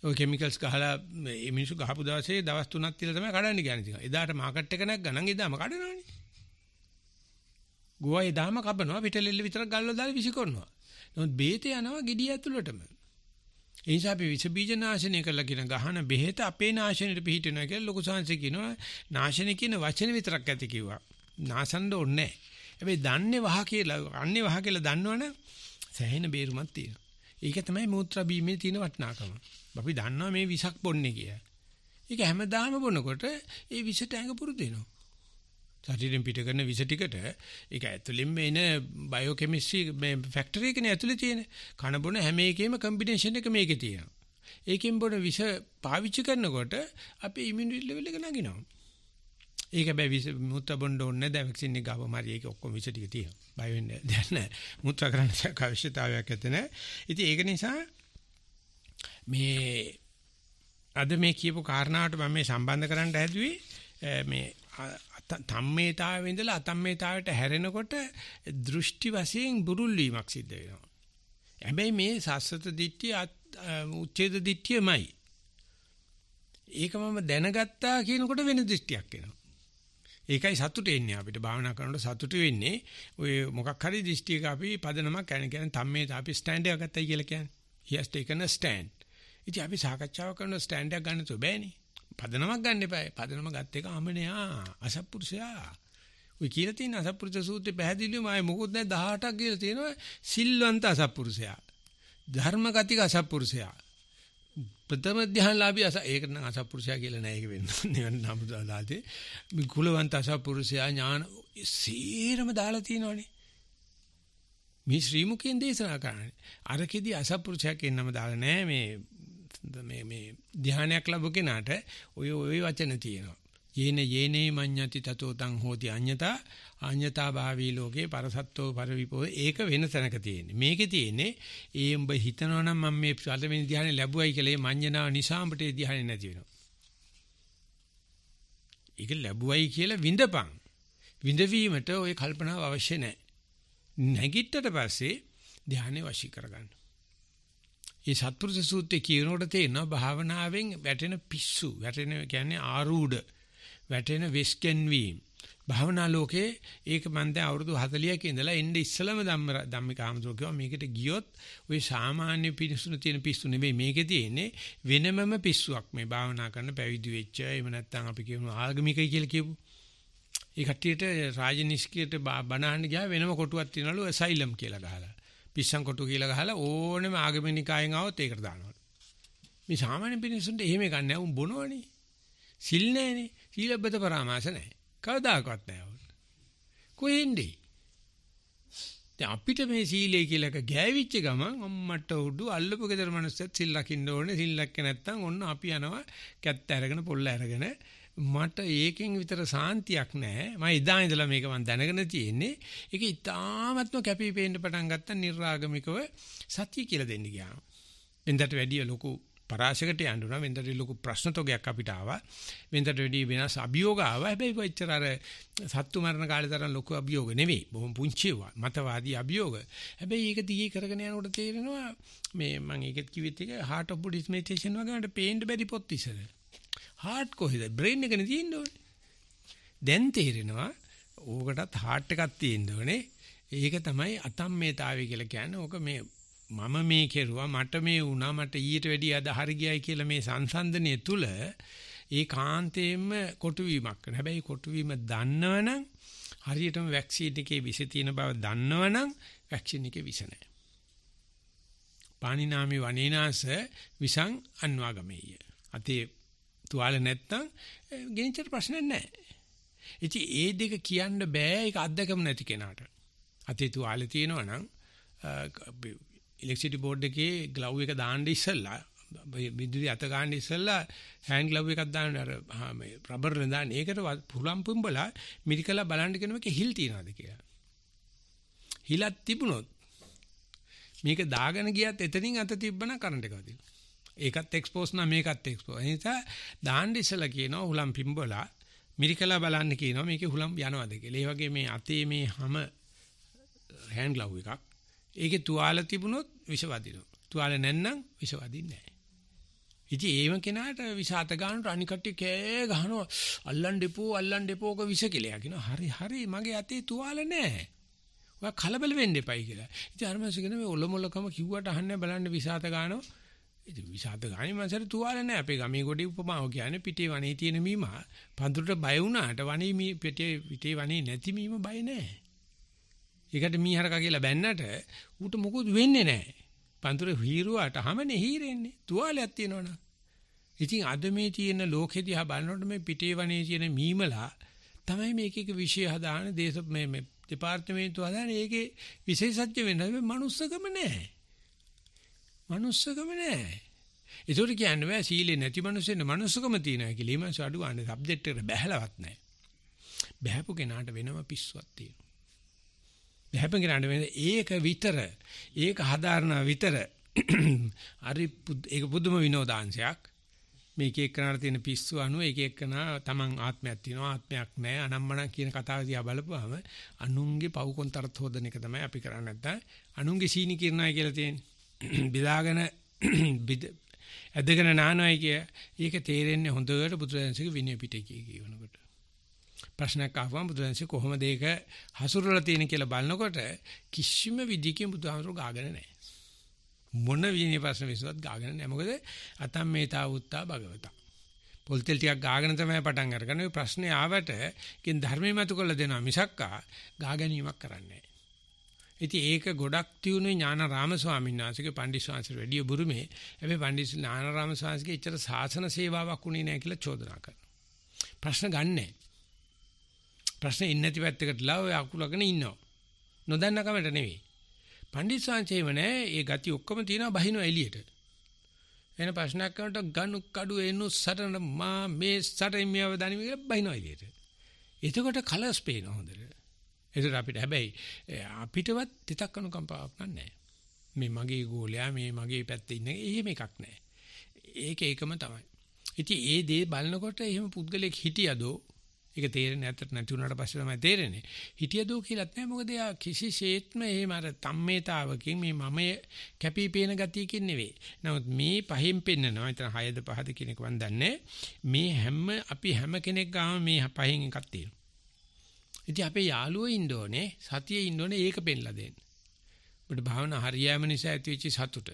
ඔය කිමිකල්ස් ගහලා මේ මිනිස්සු ගහපු දවසේ දවස් 3ක් තියලා තමයි කඩන්න කියන්නේ තියෙනවා. එදාට මාකට් එක නැග්ගනම් එදාම කඩනවනේ. ගුවයි දාම කපනවා පිටලෙල්ල විතරක් ගල්ලා දාලා විසි කරනවා. නමුත් බේත යනවා gediy ඇතුළටම. ඒ නිසා අපි විස බීජ නාශනය කරලා කියන ගහන බෙහෙත අපේ නාශනයට පිටිනවා කියලා ලොකු සංසය කියනවා. නාශනය කියන වචනේ විතරක් ඇති කිව්වා. නාසන්න ඕනේ නැහැ. හැබැයි දන්නේ වහ කියලා අන්නේ වහ කියලා දන්නවනම් සෑහෙන බේරුමක් තියෙනවා. ඒක තමයි මූත්‍රා බීමේ තියෙන වටිනාකම. අපි දන්නවා මේ විසක් බොන්නේ කියලා. ඒක හැමදාම බොනකොට ඒ විසට ඇඟ පුරුදු වෙනවා. ශරීරයෙන් පිට කරන විස ටිකට ඒක ඇතුලින්ම එන බයෝකෙමිස්ට්‍රි මේ ෆැක්ටරි එකනේ ඇතුලේ තියෙන. කන බොන හැම එකේම කම්බිනේෂන් එක මේකේ තියෙනවා. ඒකෙන් බොන විස පාවිච්චි කරනකොට අපේ ඉමුනිටි ලෙවල් එක නගිනවා. ඒක හැබැයි විස මුත්‍ර බොන්න ඕනේ නැහැ. දැන් වැක්සින් එක ගාවම හරි ඒක ඔක්කොම විස ටික තියෙනවා. බය වෙන්න දෙයක් නැහැ. මුත්‍ර කරන්න දෙයක් අවශ්‍යතාවයක් ඇත්තේ නැහැ. ඉතින් ඒක නිසා මේ අද මේ කියපු කාරණාවට මම මේ සම්බන්ධ කරන්න හැදුවේ මේ තම්මේතාවේ ඉඳලා අතම්මේතාවට හැරෙනකොට දෘෂ්ටි වශයෙන් බුරුල් වීමක් සිද්ධ වෙනවා. හැබැයි මේ සස්සත දිට්ඨිය උච්ඡේද දිට්ඨියමයි. ඒක මම දැනගත්තා කියනකොට වෙන දෘෂ්ටියක් එනවා. ඒකයි සතුට එන්නේ අපිට භාවනා කරනකොට සතුට වෙන්නේ ඔය මොකක් හරි දෘෂ්ටියක අපි පදනමක් කරන කියන්නේ තම්මේ අපි ස්ටෑන්ඩ් එකක් ගත්තයි කියලා කියන්නේ. he has taken a stand. ඉතින් අපි සාකච්ඡාව කරන ස්ටෑන්ඩ් එකක් ගන්න තෝබෑනේ. පදනමක් ගන්න එපා. පදනම ගත්ත එක අමනයා අසත්පුරුෂයා. ඔය කියලා තියෙන අසත්පුරුෂ සූත්‍රය පැහැදිලිවම ආයේ මොකොත් නැහැ 18ක් කියලා තියෙනවා සිල්වන්ත අසත්පුරුෂයා. ධර්මගතික අසත්පුරුෂයා. ප්‍රථම ධ්‍යානලාභී අස ඒක නම් අසප්පුරුෂයා කියලා නෑ ඒක වෙන්නේ නිවන් නම් දාතේ මේ කුලවන්ත අසප්පුරුෂයා ඥාන සීරම දාලා තිනවනේ මේ ශ්‍රී මුකෙන් දේශනා කරන්නේ අරකෙදි අසප්පුරුෂයා කියන නම දාලා නෑ මේ මේ මේ ධ්‍යානයක් ලැබු කෙනාට ඔය ඔය වචන තියෙනවා යේන යේනේ මඤ්ඤති තතෝ තං හෝති අඤ්ඤතා අඤ්ඤතා භාවී ලෝකේ පරසත්තෝ පරවිපෝ ඒක වෙන තැනක තියෙන්නේ මේකේ තියෙන්නේ ඒ උඹ හිතනවා නම් මම මේ පළවෙනි ධ්‍යානෙ ලැබුවයි කියලා ඒ මඤ්ඤනාව නිසා උඹට ඒ ධ්‍යානෙ නැති වෙනවා ඒක ලැබුවයි කියලා විඳපන් විඳවීමට ওই කල්පනාව අවශ්‍ය නැහැ නැගිට්ටට පස්සේ ධ්‍යානෙ වශී කරගන්න ඒ සත්පුරුෂ සූත්‍රයේ කියනකොට තේනවා භාවනාවෙන් වැටෙන පිස්සු වැටෙන කියන්නේ ආරූඪ වැටෙන වෙස්කෙන් වීම භාවනා ලෝකේ ඒක මම දැන් අවුරුදු 40ක ඉඳලා එන්නේ ඉස්සලම ධම්ම ධම්මික ආමතුරු කිව්වා මේකට ගියොත් ওই සාමාන්‍ය පිස්සුන තියෙන පිස්සු නෙමෙයි මේකේ තියෙන්නේ වෙනමම පිස්සුවක් මේ භාවනා කරන පැවිදි වෙච්ච එහෙම නැත්නම් අපි කියමු ආගමිකයි කියලා කියපු. ඒ කට්ටියට රාජනිෂ්කියට බණහන්න ගියා වෙනම කොටුවක් තියනලු ඇසයිලම් කියලා ගහලා. පිස්සන් කොටු කියලා ගහලා ඕනෙම ආගමිනිකායෙන් આવොත් ඒකට දානවා. මේ සාමාන්‍ය පිස්සුන්ට එහෙම ගන්න නෑ උන් බොනවනේ. සිල් නෑනේ. සීලබ්බත පරාමාස නැහැ. කවදාකවත් නැහැ. කොහෙන්දී? දැන් අපිට මේ සීලය කියලා එක ගෑවිච්ච ගමන් අම්මට උඩු අල්ලපු ගෙදර මිනිස්සුත් සිල් ලකින්න ඕනේ සිල් ලක්කේ නැත්තම් ඔන්න අපි යනවා කැත්ත අරගෙන පොල්ල අරගෙන මට ඒකෙන් විතර සාන්තියක් නැහැ මම එදා ඉඳලා මේක මම දැනගෙන තියෙන්නේ ඒක ඉතාමත්ම කැපිපේන්න පටන් ගත්ත නිර්ාගමිකව සත්‍ය කියලා දෙන්න ගියාම එන්දට වැඩිය ලොකු පරාශයකට යන්න උනා. වෙන්දට ලොකු ප්‍රශ්න තොගයක් අපිට ආවා. වෙන්දට වැඩි වෙනස් අභියෝග ආවා. හැබැයි කොච්චර අර සත්තු මරණ කාලේ තරම් ලොකු අභියෝග නෙවෙයි. බොහොම පුංචි මතවාදී අභියෝග. හැබැයි ඒක දිගේ කරගෙන යනකොට තේරෙනවා මේ මම ඒකත් කිව්වෙත් එක heart of buddhist meditation වගේකට පේන්න බැරි පොත් ඉස්සර. heart කොහෙද? brain එකනේ තියෙන්න ඕනේ. දැන් තේරෙනවා ඕකටත් heart එකක් තියෙන්න ඕනේ. ඒක තමයි අතම්මේතාවය කියලා කියන්නේ. ඕක මේ මම මේ කෙරුවා මට මේ වුණා මට ඊට වැඩිය අද හරි ගියයි කියලා මේ සංසන්දනය තුල ඒ කාන්තේම කොටුවීමක් කරන. හැබැයි කොටුවීම දන්නවනම් හරියටම වැක්සින් එකේ විස තියෙන බව දන්නවනම් වැක්සින් එකේ විස නැහැ. පාණිනාමි වනේනාස විසං අන්වාගමෙය. අතේ තුවාල නැත්තම් ගෙනිච්චට ප්‍රශ්නයක් නැහැ. ඉතින් ඒ දෙක කියන්න බෑ ඒක අත්දකම නැති කෙනාට. අතේ තුවාල තියෙනවා නම් ඉලෙක්ට්‍රිසිටි බෝඩ් එකේ ග්ලව් එක දාන්න ඉස්සෙල්ලා විදුලි අත ගන්න ඉස්සෙල්ලා හෑන්ඩ් ග්ලව් එකක් දාන්න අර මේ රබර් වලින් දාන්න. ඒකට පුලම් පුම්බලා මිරිකලා බලන්න කියන මේකේ හිල් තියනවාද කියලා. හිලක් තිබුණොත් මේක දාගෙන ගියත් එතනින් අත තිබ්බනම් කරන්ට් එක වදිනවා. ඒකත් එක්ස්පෝස් නම් මේකත් එක්ස්පෝස්. ඒ නිසා දාන්න ඉස්සලා කියනවා හුලම් පිම්බලා මිරිකලා බලන්න කියනවා මේකේ හුලම් යනවාද කියලා. ඒ වගේ මේ අතේ මේ හැම හෑන්ඩ් ග්ලව් එකක් ඒකේ තුවාල තිබුණොත් විෂ වදිනවා. තුවාල නැත්නම් විෂ වදින්නේ නැහැ. ඉතින් ඒව කෙනාට විෂාත ගන්නට අනිකට්ටි කෑ ගහනවා. අල්ලන් ඩිපෝ අල්ලන් ඩිපෝක විෂ කියලා කියනවා. හරි හරි මගේ අතේ තුවාල නැහැ. ඔයා කලබල වෙන්න එපයි කියලා. ඉතින් අර මනස කියන මේ ඔලොමොලකම කිව්වට අහන්නේ බලන්න විසాత ගානෝ. ඉතින් විසాత ගානේ මනසට තුවාල නැහැ. අපේ ගමේ ගොඩේ උපමාව කියන්නේ පිටේ වනේ තියෙන මීමා පඳුරට බය වුණාට වනේ මී පිටේ පිටේ වනේ නැති මීම බය නැහැ. ඒකට මීහරකා කියලා බැන්නට ඌට මොකුත් වෙන්නේ නැහැ. පන්තුරේ හීරුවාට හැමනේ හීරෙන්නේ. තුවාලයක් තියෙනවනේ. ඉතින් අද මේ තියෙන ලෝකෙ දිහා බලනකොට මේ පිටේ වනේ තියෙන මීමලා තමයි මේක එක විෂය හදාන දේශ මේ මේ දෙපාර්තමේන්තුව හදාන ඒකේ විශේෂඥ වෙන්න මේ මනුස්සකම නැහැ. මනුස්සකම නැහැ. ඒතොර කියන්නේ බෑ සීලේ නැති මනුස්සෙන්න මනුස්සකම තියනවා කියලා. ඒ මනුස්ස අඩුවන්නේ සබ්ජෙක්ට් එකට බැහැලවත් නැහැ. බහැපු කෙනාට වෙනම පිස්සුවක් තියෙනවා. හැපෙන්ගෙනාට වෙන ඒක විතර ඒක හදාරන විතර හරි ඒක පුදුම විනෝදාංශයක් මේක එක්කනට තියෙන පිස්සු අනු එක එක්කන තමන් ආත්මයක් තියෙනවා ආත්මයක් නැහැ අනම්මන කියන කතාව දිහා බලපුවාම අනුන්ගේ පවුකොන්තරත් හොදන එක තමයි අපි කරන්නේ නැත්තම් අනුන්ගේ සීනි කිරණයි කියලා තියෙන්නේ බෙදාගෙන ඇදගෙන නානොයි කිය. ඒක තේරෙන්නේ හොඳට බුදුරජාණන්සේගේ විනය පිටකයේ කියනකොට. ප්‍රශ්නයක් අහුවම බුදුන්සේ කොහොමද ඒක හසුරලා තියෙන කියලා බලනකොට කිසිම විදියකින් බුදුහාමුදුරු ගාගෙන නැහැ. මොන විදිහේ ප්‍රශ්න විසඳත් ගාගෙන නැහැ. මොකද අතම් මේතා උත්තා භගවතා. පොල්තෙල් ටිකක් ගාගෙන තමයි පටන් අරගන්නේ. ඔය ප්‍රශ්නේ ආවට කින් ධර්මයේ මතු කළ දෙනවා මිසක්කා ගා ගැනීමක් කරන්නේ ඉතින් ඒක ගොඩක් තියුණේ ඥානාරාම ස්වාමීන් වහන්සේගේ පණ්ඩිත ස්වාමීන් වැඩිය බුරුමේ. හැබැයි පණ්ඩිත ඥානාරාම ස්වාමීන්ගේ ඉච්ඡර සාසන සේවාවක් උනේ නැහැ කියලා චෝදනා කරනවා. ප්‍රශ්න ගන්නෑ. ප්‍රශ්නේ ඉන්නේ නැති පැත්තකටලා ඔය අකුලගෙන ඉන්නවා. නොදන්න කමට නෙවෙයි. පණ්ඩිත සාංශේම නෑ ඒ ගති ඔක්කොම තියෙනවා බහිනවා එළියට. එන ප්‍රශ්නයක් කරනකොට ගනු කඩු එනු සටන මා මේ සටේ මියව දනිමි කියලා බහිනවා එළියට. එතකොට කලර්ස් පේන හොඳට. ඒකට අපිට හැබැයි අපිටවත් තිතක් අනුකම්පාවක් නැහැ. මේ මගේ ගෝලයා මේ මගේ පැත්තේ ඉන්න එහෙම එකක් නැහැ. ඒක ඒකම තමයි. ඉතින් ඒ දේ බලනකොට එහෙම පුද්ගලෙක් හිටියදෝ ඒක තේරෙන්නේ නැත්තට නැති වුණාට පස්සේ තමයි තේරෙන්නේ. හිටිය දෝ කියලාත් නෑ මොකද එයා කිසිසේත්ම එහෙම අර තම්මේතාවකින් මේ මමයේ කැපී පේන ගතියකින් නෙවෙයි. නමුත් මේ පහෙන් පෙන්නනවා. එතන 6ද 5ද කියන එක මන් දන්නේ. මේ හැම අපි හැම කෙනෙක් ගාම මේ පහෙන් එකක් තියෙනවා. ඉතින් අපේ යාළුවෝ ඉන්න ඕනේ සතියේ ඉන්න ඕනේ ඒක පෙන්ලා දෙන්න. ඔබට භාවනා හරියෑම නිසා ඇතිවෙච්ච සතුට.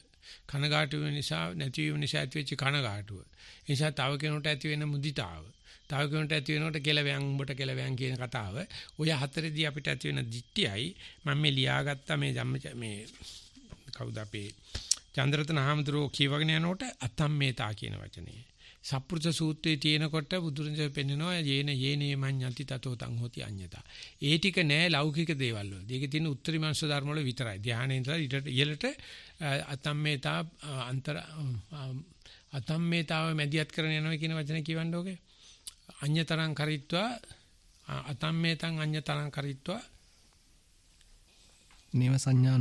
කනගාටුව නිසා නැතිවීම නිසා ඇතිවෙච්ච කනගාටුව. ඒ නිසා තව කෙනෙකුට ඇති වෙන මුදිතාව. තව කෙනෙකුට ඇති වෙනකොට කෙලවෑන් උඹට කෙලවෑන් කියන කතාව. ඔය හතරෙදි අපිට ඇති වෙන දිට්ටියයි මම මේ ලියාගත්ත මේ මේ කවුද අපේ චන්ද්‍රතන හාමුදුරුවෝ කියවගෙන යනකොට අතම්මේතා කියන වචනේ. සප්පෘත සූත්‍රයේ තියෙනකොට බුදුරජාණන් පෙන්නනවා යේන යේනේ මඤ්ඤති තතෝ තං හොති අඤ්ඤතා. ඒ ටික නෑ ලෞකික දේවල් වල. ඒකේ තියෙන උත්තරීමංශ ධර්ම වල විතරයි. ධානයේ ඉඳලා ඊට ඉහළට අතම්මේතා අන්තර අතම්මේතාව මැදිහත් කරගෙන යනවා කියන වචනේ කියවන්න ඕකේ. අඤ්‍යතරං කරිත්වා අතම්මේතං අඤ්‍යතරං කරිත්වා නේව සංඥා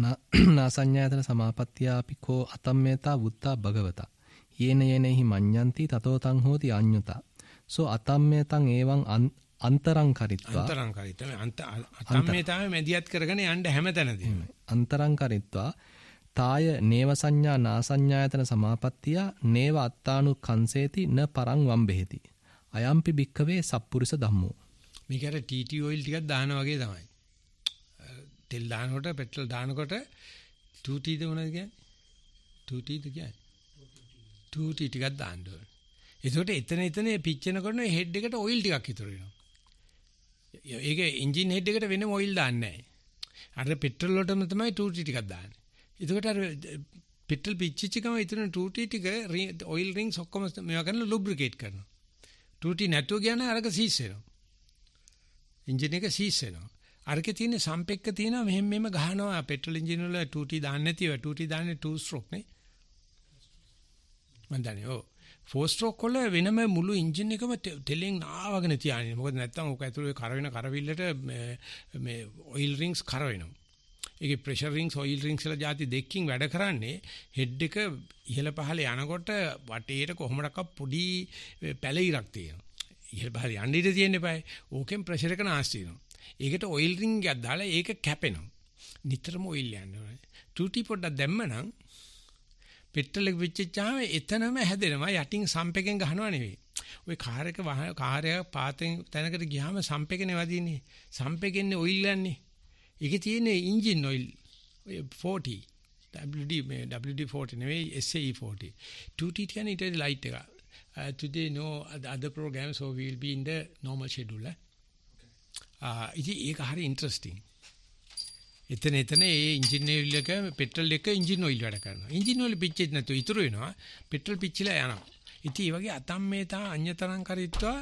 නා සංඥායතන සමාපත්තියා පිකෝ අතම්මේතා වුත්තා භගවතා යේන යේනෙහි මඤ්ඤන්ති තතෝ තං හෝති අඤ්ඤුතා සෝ අතම්මේතං එවං අන්තරං කරිත්වා අන්තරං කරිත්වා අතම්මේතාව මෙදියත් කරගෙන යන්න හැමතැනදීම අන්තරං කරිත්වා තාය නේව සංඥා නා සංඥායතන සමාපත්තියා නේව අත්තානුකංසේති න පරං වම්බෙහෙති අයම්පි භික්කවේ සප්පුරුස ධම්මෝ. මේකට TT oil ටිකක් දාන වගේ තමයි. තෙල් දානකොට පෙට්‍රල් දානකොට 2T ද මොනවද කියන්නේ? 2T ද කියන්නේ? 2T ටිකක් දාන්න ඕනේ. එතකොට එතන එතන පිච්චෙනකොට හෙඩ් එකට oil ටිකක් ඉතුරු වෙනවා. ඒක එන්ජින් හෙඩ් එකට වෙනම oil දාන්නේ නැහැ. අර පෙට්‍රල් වලටම තමයි 2T ටිකක් දාන්නේ. එතකොට අර පෙට්‍රල් පිච්චිච්ච ගම ඉතුරු 2T ටික oil rings ඔක්කොම මේවා කරලා ලුබ්‍රිකේට් කරනවා. ත්‍රුටි නැතුව කියන අරක සීස් වෙනවා. එන්ජින් එක සීස් වෙනවා. අරකේ තියෙන සම්පෙක්ක තියෙනවා මෙහෙම මෙහෙම ගහනවා පෙට්‍රල් එන්ජින් වල ටූටි දාන්නේ නැතිව ටූටි දාන්නේ ටූ ස්ට්‍රෝක් නේ මන් දන්නේ ඔව් ෆෝර් ස්ට්‍රෝක් වල වෙනම මුළු එන්ජින් එකම තෙලෙන් නාවගෙන තියානින් මොකද නැත්තම් ඕක ඇතුළේ කර වෙන කරවිල්ලට මේ ඔයිල් රින්ග්ස් කර වෙනවා ඒකේ ප්‍රෙෂර් රින්ග්ස් ඔයිල් රින්ග්ස් කියලා જાති දෙකකින් වැඩ කරන්නේ හෙඩ් එක ඉහළ පහළ යනකොට වටේට කොහොමඩක්වත් පොඩි පැලිරක් තියෙනවා. ඉහළ පහළ යන්න ඉඩ තියෙන්න eBay. ඕකෙන් ප්‍රෙෂර් එක නාස්ති වෙනවා. ඒකට ඔයිල් රින්ග් එකක් දාලා ඒක කැපෙනවා. නිතරම ඔයිල් යන්න ඕනේ. ටූටි පොඩ්ඩක් දැම්ම නම් පෙට්‍රල් එක විච්චිච්චාම එතනම හැදෙනවා යටින් සම්පෙකෙන් ගහනවා නෙවෙයි. ওই කාර් එක වාහන කාර්යය පාතෙන් තැනකට ගියාම සම්පෙකනේ වදින්නේ. සම්පෙකෙන්නේ ඔයිල් යන්නේ. ඒකේ තියෙන එන්ජින් ඔයිල් 40 WD මේ WD40 නෙවෙයි SAE40 2T කියන්නේ ඊට වඩා ලයිට් එක. Uh, today no other program so we will be in the normal schedule. ආ uh, ඉතින් ඒක හරි ඉන්ටරෙස්ටිංగ్. එතන එතන ඒ එන්ජින් ඔයිල් එක පෙට්‍රල් එක එන්ජින් ඔයිල් වැඩ කරනවා. එන්ජින් ඔයිල් පිච්චෙන්නේ නැතු ඉතුරු වෙනවා. පෙට්‍රල් පිච්චිලා යනවා. ඉතින් මේ වගේ අතම් මේතා අඤ්‍යතරං කරිත්වා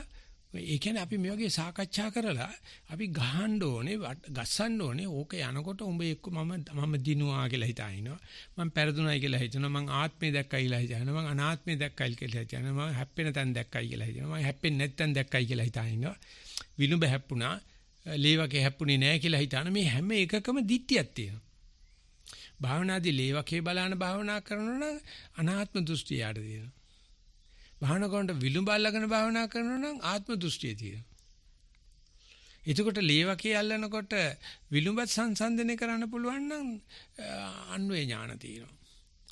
ඒ කියන්නේ අපි මේ වගේ සාකච්ඡා කරලා අපි ගහන්න ඕනේ ගස්සන්න ඕනේ ඕක යනකොට උඹ එක්ක මම මම දිනුවා කියලා හිතානිනවා මම පෙරදුනායි කියලා හිතනවා මම ආත්මේ දැක්කයි කියලා හිතනවා මම අනාත්මේ දැක්කයි කියලා හිතනවා මම හැප්පෙන තැන් දැක්කයි කියලා හිතනවා මම හැප්පෙන්නේ නැත්තම් දැක්කයි කියලා හිතානිනවා විනුඹ හැප්පුණා ලේවකේ හැප්පුණේ නැහැ කියලා හිතාන මේ හැම එකකම දිට්ටියක් තියෙනවා භාවනාදී ලේවකේ බලාන භාවනා කරනවා නම් අනාත්ම දෘෂ්ටි යාට තියෙනවා භාවනා කරනකොට විලුඹ අල්ලගෙන භාවනා කරනවා නම් ආත්ම දෘෂ්ටිය තියෙනවා. එතකොට ලේවකේ අල්ලනකොට විලුඹත් සංසන්දනය කරන්න පුළුවන් නම් අන්වේ ඥාන තියෙනවා.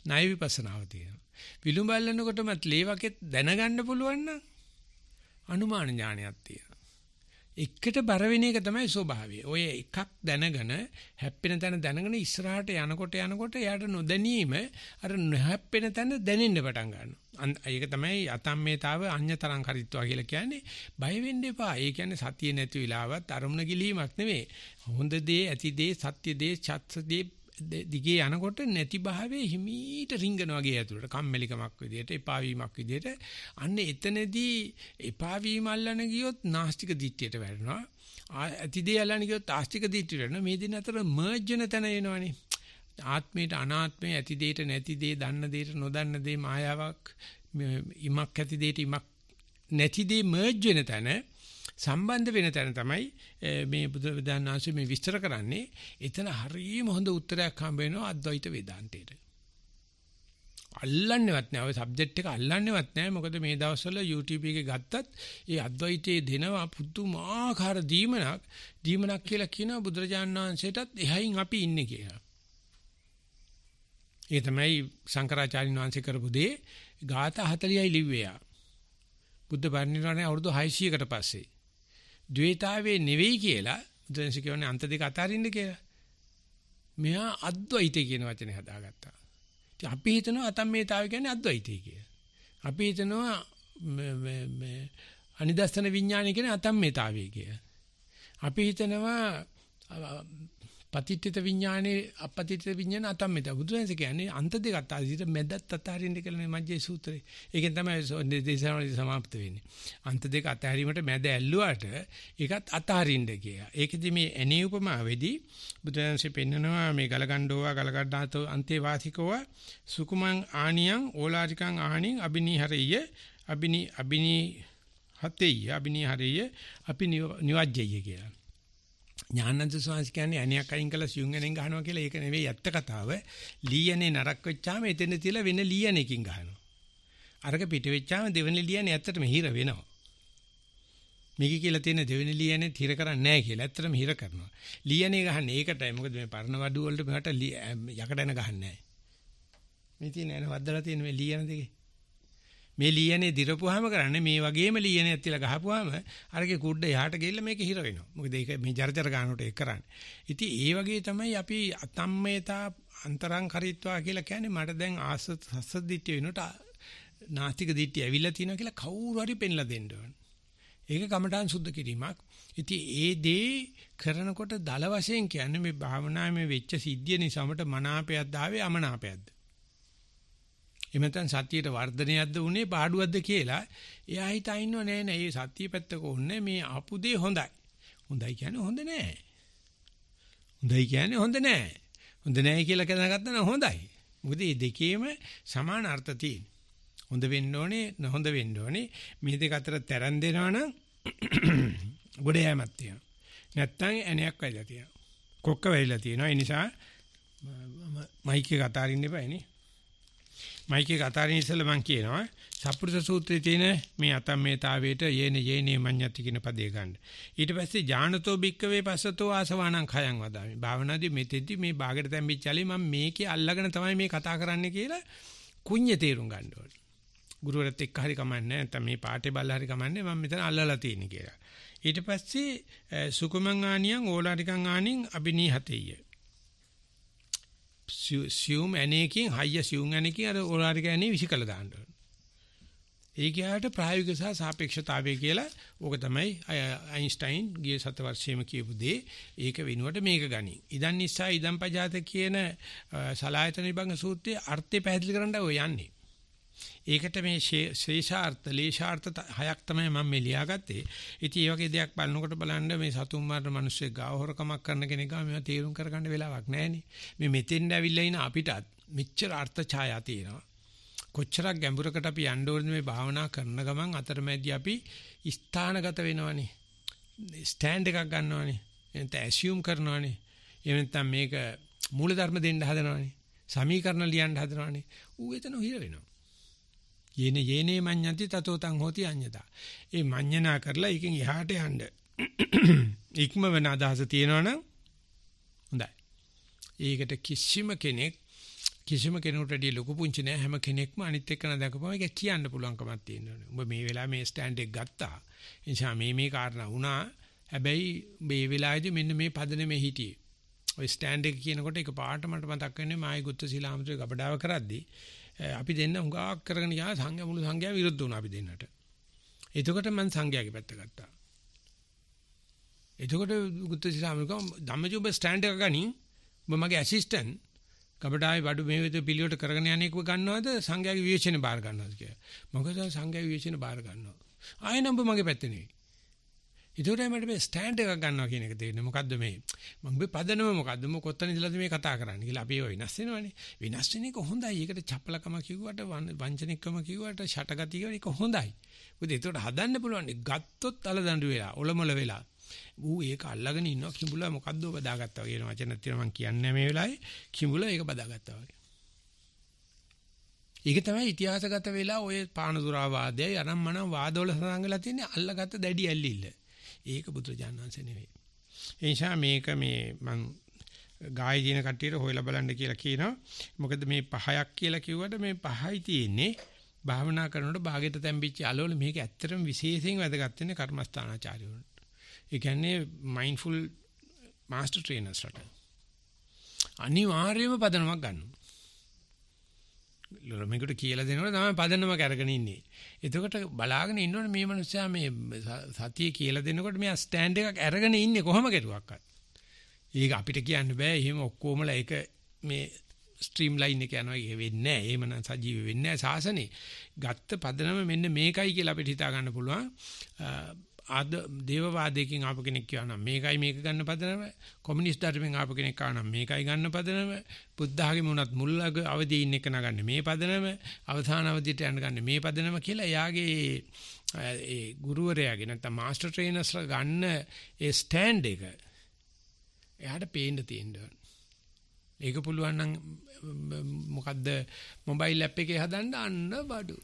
ණය විපස්සනාව තියෙනවා. විලුඹ අල්ලනකොටමත් ලේවකෙත් දැනගන්න පුළුවන් නම් අනුමාන ඥානයක් තියෙනවා. එකට බර වෙන එක තමයි ස්වභාවය. ඔය එකක් දැනගෙන හැප්පෙන තැන දැනගෙන ඉස්සරහට යනකොට යනකොට එයාට නොදැනීම අර හැප්පෙන තැන දැනෙන්න පටන් ගන්නවා. ඒක තමයි අතම්මේතාව අඤ්‍යතරං කරිත්වා කියලා කියන්නේ. බය වෙන්න එපා. ඒ කියන්නේ සතිය නැති වෙලාවත් අරමුණ ගිලීමක් නෙවෙයි. හොඳ දේ, ඇති දේ, සත්‍ය දේ, චත්ත දේ දිගේ යනකොට නැති භාවයේ හිමීට රිංගන වගේ ඇතුළට කම්මැලිකමක් විදියට එපා වීමක් විදියට අන්න එතනදී එපා වීම අල්ලන ගියොත් නාස්තික දිට්ඨියට වැටෙනවා අතිදේ අල්ලන ගියොත් ආස්තික දිට්ඨියට වැටෙනවා මේ දෙන්න අතර මර්ජ් වෙන තැන එනවනේ ආත්මයට අනාත්මය ඇති දෙයට නැති දේ දන්න දෙයට නොදන්න දේ මායාවක් ඉමක් ඇති දෙයට ඉමක් නැති දේ මර්ජ් වෙන තැන සම්බන්ධ වෙන තැන තමයි මේ බුදුරජාණන් වහන්සේ මේ විස්තර කරන්නේ. එතන හරියම හොඳ උත්තරයක් හම්බ වෙනවා අද්වෛත වේදාන්තයට. අල්ලන්නේවත් නැහැ. ඔය සබ්ජෙක්ට් එක අල්ලන්නේවත් නැහැ. මොකද මේ දවස්වල YouTube එකේ ගත්තත් ඒ අද්වෛතයේ දෙනවා පුදුමාකාර දීමනක්. දීමනක් කියලා කියනවා බුදුරජාණන් වහන්සේටත් එහයින් අපි ඉන්නේ කියලා. ඒ තමයි සංකරාචාර්යන් වහන්සේ කරපු දේ. ગાථා 40යි ලිව්වේ. බුද්ධ පරිනිර්වාණය අවුරුදු 600කට පස්සේ. ද්වේතාවේ නෙවෙයි කියලා බුදුන්ස කියන්නේ අන්ත දෙක අතරින්න කියලා. මෙහා අද්වෛතය කියන වචනේ හදාගත්තා. ඉතින් අපි හිතනවා අතම්මේතාවය කියන්නේ අද්වෛතය කියලා. අපි හිතනවා මේ අනිදස්සන විඥානය කියන්නේ අතම්මේතාවය කියලා. අපි හිතනවා පතිත්ත්‍ය විඥානේ අපතිත්ත්‍ය විඥාන අතම්මෙත බුදුන්සේ කියන්නේ අන්ත දෙකක් අතරින් මැදත් අතරින්ද කියලා මේ මජ්ජේ සූත්‍රේ. ඒකෙන් තමයි දේශනාවල સમાપ્ત වෙන්නේ. අන්ත දෙක අතරීමට මැද ඇල්ලුවාට ඒකත් අතරින්ද කියලා. ඒකෙදි මේ ඇනේ උපමාවේදී බුදුන්සේ පෙන්නනවා මේ ගලගණ්ඩෝවා ගලගණ්ඩාත අන්තේ වාසිකව සුකුමං ආනියං ඕලාරිකං ආහණින් අබිනීහරෙය අබිනී අබිනී හතෙය අබිනීහරෙය අපි නිවජ්ජය කියලා. ඥානන්ත සාංශ කියන්නේ ඇණයක් අයින් කළා සියුම් ඇණෙන් ගහනවා කියලා ඒක නෙවෙයි ඇත්ත කතාව. ලීයනේ නරක් වෙච්චාම එතන තියලා වෙන ලීයනකින් ගහනවා. අරක පිට වෙච්චාම දෙවෙනි ලියන්නේ ඇත්තටම හිර වෙනවා. මේක කියලා තියෙන දෙවෙනි ලියන්නේ හිර කරන්නේ නැහැ කියලා ඇත්තටම හිර කරනවා. ලියන්නේ ගහන්නේ ඒකටයි. මොකද මේ පරණ වඩුව වලට මෙහාට යකඩ එන ගහන්නේ නැහැ. මේ තියෙන එන වද්දලා තියෙන මේ ලියන දෙකේ මේ ලියනේ දිරපුවාම කරන්නේ මේ වගේම ලියනේ ඇතිලා ගහපුවාම අරගේ කුඩ යහට ගිහිල්ලා මේක හිර වෙනවා. මොකද ඒක මේ ජර්ජර් ගන්නට ඒක කරන්නේ. ඉතින් ඒ වගේ තමයි අපි අතම්මේතා අන්තරං කරිත්වා කියලා කියන්නේ මට දැන් ආස සස්සදිට්ඨිය වෙනට නාතික දිට්ඨිය ඇවිල්ලා තියෙනවා කියලා කවුරු හරි පෙන්ලා දෙන්න ඕන. ඒක කමඨාන් සුද්ධ කිරීමක්. ඉතින් ඒ දේ කරනකොට දල වශයෙන් කියන්නේ මේ භාවනාවේ වෙච්ච සිද්ධිය නිසාමට මනාපයක් දාවේ අමනාපයක්ද? එහෙම නැත්නම් සතියේට වර්ධනයක්ද උනේ පාඩුවක්ද කියලා එයා හිතා ඉන්නව නෑ නෑ මේ සතිය පැත්තක ඕනේ මේ ආපු දේ හොඳයි. හොඳයි කියන්නේ හොඳ නෑ. හොඳයි කියන්නේ හොඳ නෑ. හොඳ නෑ කියලා දැනගත්තා නම් හොඳයි. මොකද මේ දෙකේම සමාන අර්ථ තියෙන. හොඳ වෙන්න ඕනේ, නොහොඳ වෙන්න ඕනේ. මේ දෙක අතර තරන් දෙනවා නම් ගොඩ යෑමක් තියෙනවා. නැත්තම් ඇණයක් වැදලා තියෙනවා. කොක්ක වැදලා තියෙනවා. ඒ නිසා මයික් එක අතාරින්න එපා නේ. මයිකේ කතාරින් ඉස්සෙල්ලා මම කියනවා සප්පුරුෂ සූත්‍රයේ තියෙන මේ අතම්මේතාවයට යේන යේනේ මඤ්ඤති කියන පදේ ගන්න. ඊට පස්සේ ඥානතෝ භික්කවේ පස්සතෝ ආසවාණං khයං වදාමි. භාවනාදී මෙතෙදි මේ බාගට තැම්පිච්චාලේ මම මේකේ අල්ලගෙන තමයි මේ කතා කරන්නේ කියලා කුඤ්ඤ තේරුම් ගන්න ඕනේ. ගුරුවරත් එක්ක හරි කමන්නේ නැත්නම් මේ පාඩේ බල්ලා හරි කමන්නේ මම මෙතන අල්ලලා තියෙන්නේ කියලා. ඊට පස්සේ සුකුමං ආනියං ඕලාරිකං ආනින් අබිනීහතෙය. සියුම් ඇණේකින් හයි සියුම් ඇණේකින් අර ඕලාරික ඇණේ විසිකලා දාන්න ඕන. ඒ කියහට ප්‍රායෝගික සහ සාපේක්ෂතාවය කියලා ඕක තමයි අයින්ස්ටයින් ගිය සත වර්ෂයේම කියපු දේ. ඒක වෙනුවට මේක ගනි. ඉදන් නිසා ඉදන් පජාත කියන සලායතන විභංග සූත්‍රයේ අර්ථය පැහැදිලි කරන්න ඔය යන්නේ. ඒකට මේ ශේෂාර්ථ ලේෂාර්ථ හයක් තමයි මම මේ ලියාගත්තේ. ඉතින් මේ වගේ දෙයක් බලනකොට බලන්න මේ සතුන් මරන මිනිස්සු ගාව හොරකමක් කරන කෙනෙක් ගාව මේවා තේරුම් කරගන්න වෙලාවක් නැහෙනේ. මේ මෙතෙන්ද ඇවිල්ලා ඉන අපිටත් මෙච්චර අර්ථ ඡායා තියෙනවා. කොච්චරක් ගැඹුරකට අපි යන්න ඕනද මේ භාවනා කරන ගමන් අතරමැදි අපි ස්ථානගත වෙනවනේ. ස්ටෑන්ඩ් එකක් ගන්නවනේ. එතන ඇසියුම් කරනවනේ. එහෙම නැත්නම් මේක මූලධර්ම දෙන්න හදනවනේ. සමීකරණ ලියන්න හදනවනේ. ඌ එතන හිර වෙනවා. යේන යේනේ මඤ්ඤති තතෝ තං හෝති අඤ්ඤතා. ඒ මඤ්ඤනා කරලා එකෙන් එහාට යන්න. ඉක්මවන අදහස තියෙනවනම් හොඳයි. ඒකට කිසිම කෙනෙක් කිසිම කෙනෙකුට වැඩිය ලොකු පුංචි නෑ හැම කෙනෙක්ම අනිත් එක්කන දැකපම ඒක කියන්න පුළුවන්කමක් තියෙනවනේ. ඔබ මේ වෙලාවේ මේ ස්ටෑන්ඩ් එක ගත්තා. එනිසා මේ මේ කාරණා වුණා. හැබැයි මේ වෙලාවේදී මෙන්න මේ පදනමේ හිටියේ. ඔය ස්ටෑන්ඩ් එක කියනකොට ඒක පාට මට මතක් වෙන්නේ මායි ගුත්ත සීලාමතුගේ ගබඩාව කරද්දී අපි දෙන්න හුඟක් කරගෙන ගියා සංඝයා මුළු සංඝයා විරුද්ධ වුණා අපි දෙන්නට. එතකොට මම සංඝයාගේ පැත්ත ගත්තා. එතකොට ගුත්තිසාමිකම් ධම්මජ ඔබ ස්ටෑන්ඩ් එක ගනි. ඔබ මගේ ඇසිස්ටන්ට් කබඩායි බඩු මේ විදිහට පිළිවෙලට කරගෙන යන්නේක ගන්නවද සංඝයාගේ විවේචනේ බාර ගන්නවද කියලා. මොකද සංඝයාගේ විවේචනේ බාර ගන්නවා. ආයෙ නම් ඔබ මගේ පැත්තේ නෙවෙයි. ඒතරේ මට මේ ස්ටෑන්ඩ් එකක් ගන්නවා කියන එක තේරෙන්නේ. මොකද්ද මේ මගේ පදනම මොකද්ද? මොක කොතන ඉඳලාද මේ කතා කරන්නේ කියලා අපි ඒව වෙනස් වෙනවනේ. වෙනස් වෙන එක හොඳයි. ඒකට චපලකම කිව්වට වංචනිකකම කිව්වට ෂටගතිය ඒක හොඳයි. මොකද ඒකට හදන්න පුළුවන්. ගත්තොත් අලදඬු වෙලා, ඔලොමල වෙලා. ඌ ඒක අල්ලගෙන ඉන්නවා කිඹුලා මොකද්ද ඔබ දාගත්තා වගේ වෙන වචන තියෙනවා මම කියන්නේ මේ වෙලාවේ. කිඹුලා ඒක බදාගත්තා වගේ. ඒක තමයි ඉතිහාසගත වෙලා ඔය පානදුරා වාදයයි අනම්මනම් වාදවල සඳහන් වෙලා තියෙන්නේ අල්ලගත්ත දැඩි ඇල්ලිල්ල. ඒක බුදුරජාණන් වහන්සේ නෙවෙයි. ඒ නිසා මේක මේ මං ගායේ දින කට්ටියට හොයලා බලන්න කියලා කියනවා. මොකද මේ පහයක් කියලා කිව්වට මේ පහයි තියෙන්නේ භාවනා කරනකොට භාගයට තැම්පිච්ච අලවල මේක ඇත්තටම විශේෂයෙන් වැදගත් වෙන්නේ කර්මස්ථානාචාර්යවරුන්ට. ඒ කියන්නේ මයින්ඩ්ෆුල් මාස්ටර් ට්‍රේනර්ස්ලාට. අනිවාර්යයෙන්ම පදනමක් ගන්නවා. ළමයිකට කියලා දෙනකොට තමයි පදනම කරගෙන ඉන්නේ. එතකොට බලාගෙන ඉන්නවනේ මේ මිනිස්සයා මේ සතිය කියලා දෙනකොට මෙයා ස්ටෑන්ඩ් එකක් අරගෙන ඉන්නේ කොහොම කෙරුවක්වත්. ඒක අපිට කියන්න බෑ. එහෙම ඔක්කොමලා ඒක මේ ස්ට්‍රීම් ලයින් එක යනවා කිය වෙන්නේ නැහැ. එහෙමනම් සජීව වෙන්නේ නැහැ. සාසනේ ගත්ත පදනම මෙන්න මේකයි කියලා අපිට හිතා ගන්න පුළුවන්. ආද දේවවාදයෙන් ආපු කෙනෙක් කියනවා මේකයි මේක ගන්න පදනම කොමියුනිස්ට් ධර්මයෙන් ආපු කෙනෙක් කියනවා මේකයි ගන්න පදනම බුද්ධාගම උනත් මුල් අවදී ඉන්න එක නගන්නේ මේ පදනම අවසාන අවදියට යන ගන්නේ මේ පදනම කියලා එයාගේ ඒ ගුරුවරයාගේ නැත්නම් මාස්ටර් ට්‍රේනර්ස්ලා ගන්න ඒ ස්ටෑන්ඩ් එක එයාට පේන්න තියෙනවා ඒක පුළුවන් නම් මොකද්ද මොබයිල් ඇප් එකේ හදන්න අන්න බඩු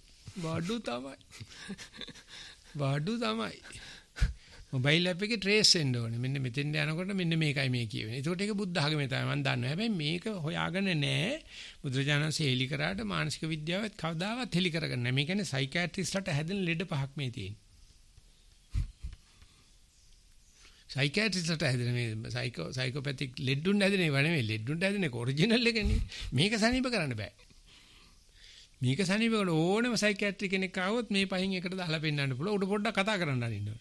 බඩු තමයි වඩු තමයි. මොබයිල් ඇප් එකේ ට්‍රේස් වෙන්න ඕනේ. මෙන්න මෙතෙන් යනකොට මෙන්න මේකයි මේ කියවෙන්නේ. ඒකට ඒක බුද්ධ ආගමේ තමයි මම දන්නවා. හැබැයි මේක හොයාගෙන නැහැ. බුදුරජාණන් සේලි කරාට මානසික විද්‍යාවත් කවදාවත් හෙලි කරගන්නේ නැහැ. මේ කියන්නේ සයිකියාට්‍රිස්ලාට හැදෙන ලෙඩ පහක් මේ තියෙන්නේ. සයිකියාට්‍රිස්ලාට හැදෙන මේ සයිකෝ සයිකෝපැතික් ලෙඩුන් හැදෙන ඒවා නෙමෙයි. ලෙඩුන් හැදෙන ඔරිජිනල් එකනේ. මේක සනීප කරන්න බෑ. මේක සනීපවල ඕනම සයිකියාට්‍රි කෙනෙක් ආවොත් මේ පහෙන් එකට දාලා පෙන්නන්න පුළුවන්. උඩ පොඩ්ඩක් කතා කරන්න අරින්නවා.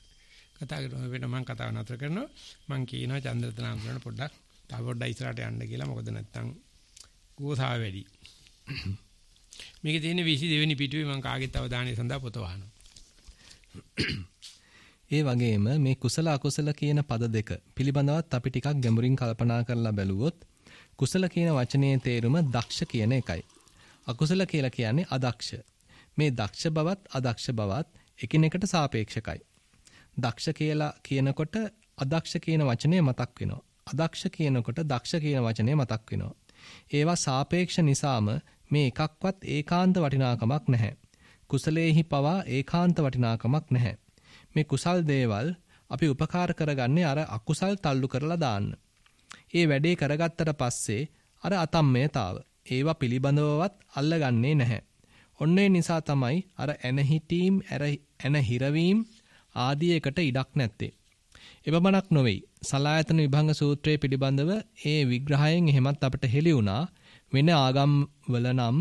කතා කරනවා වෙන මම කතාව නතර කරනවා. මම කියනවා චන්ද්‍රතනාම් කරන පොඩ්ඩක් තව පොඩ්ඩක් ඉස්සරහට යන්න කියලා. මොකද නැත්තම් ගෝසාව වැඩි. මේකේ තියෙන 22 වෙනි පිටුවේ මම කාගෙත් අවධානය සඳහා පොත වහනවා. ඒ වගේම මේ කුසල අකුසල කියන පද දෙක පිළිබඳවත් අපි ටිකක් ගැඹුරින් කල්පනා කරලා බැලුවොත් කුසල කියන වචනේ තේරුම දක්ෂ කියන එකයි. අකුසල කියලා කියන්නේ අදක්ෂ. මේ දක්ෂ බවත් අදක්ෂ බවත් එකිනෙකට සාපේක්ෂකයි. දක්ෂ කියලා කියනකොට අදක්ෂ කියන වචනය මතක් වෙනවා. අදක්ෂ කියනකොට දක්ෂ කියන වචනය මතක් වෙනවා. ඒවා සාපේක්ෂ නිසාම මේ එකක්වත් ඒකාන්ත වටිනාකමක් නැහැ. කුසලයේහි පවා ඒකාන්ත වටිනාකමක් නැහැ. මේ කුසල් දේවල් අපි උපකාර කරගන්නේ අර අකුසල් තල්ලු කරලා දාන්න. ඒ වැඩේ කරගත්තට පස්සේ අර අතම්මයතාව ඒවා පිළිබඳවවත් අල්ලගන්නේ නැහැ. ඔන්න ඒ නිසා තමයි අර ඇන හිටීම්, ඇන හිරවීම ආදී එකට ඉඩක් නැත්තේ. එපමණක් නොවේ. සලායතන විභංග සූත්‍රයේ පිළිබඳව ඒ විග්‍රහයෙන් එහෙමත් අපට හෙළි වුණා. වෙන ආගම්වල නම්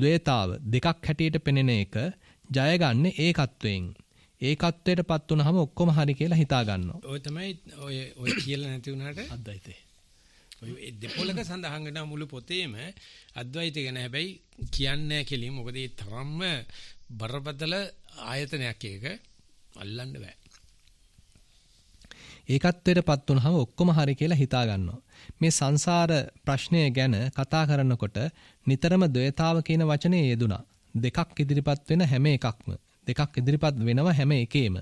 ද්වේතාව දෙකක් හැටියට පෙනෙන එක ජය ගන්න ඒකත්වයෙන්. ඒකත්වයටපත් වුනහම ඔක්කොම හරි කියලා හිතා ගන්නවා. ඔය තමයි ඔය ඔය කියලා නැති වුණාට අද්දයිතේ. ඔය දෙපොලක සඳහන් වෙන මුළු පොතේම අද්වෛතය ගැන හැබැයි කියන්නේ නැහැ කෙලින්. මොකද ඒ තරම්ම බරපතල ආයතනයක් ඒක අල්ලන්න බෑ. ඒකත්වයටපත් වුනහම ඔක්කොම හරි කියලා හිතා ගන්නවා. මේ සංසාර ප්‍රශ්නය ගැන කතා කරනකොට නිතරම ද්වේතාව කියන වචනේ යෙදුනා. දෙකක් ඉදිරිපත් වෙන හැම එකක්ම දෙකක් ඉදිරිපත් වෙනවා හැම එකේම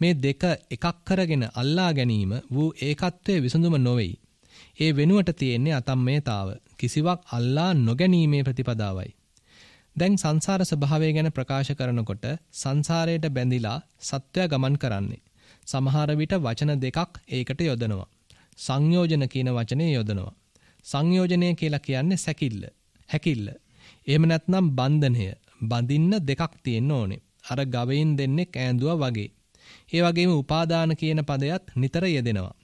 මේ දෙක එකක් කරගෙන අල්ලා ගැනීම වූ ඒකත්වයේ විසඳුම නොවේයි. ඒ වෙනුවට තියෙන්නේ අතම්මේතාව. කිසිවක් අල්ලා නොගැනීමේ ප්‍රතිපදාවයි. දැන් සංසාර ස්වභාවය ගැන ප්‍රකාශ කරනකොට සංසාරයට බැඳිලා සත්වය ගමන් කරන්නේ. සමහර විට වචන දෙකක් ඒකට යොදනවා. සංයෝජන කියන වචනේ යොදනවා. සංයෝජනය කියලා කියන්නේ සැකිල්ල, හැකිල්ල. එහෙම නැත්නම් බන්ධනය. බඳින්න දෙකක් තියෙන්න ඕනේ. අර ගවයින් දෙන්නේ කෑඳුවා වගේ. ඒ වගේම උපාදාන කියන පදයක් නිතර යෙදෙනවා.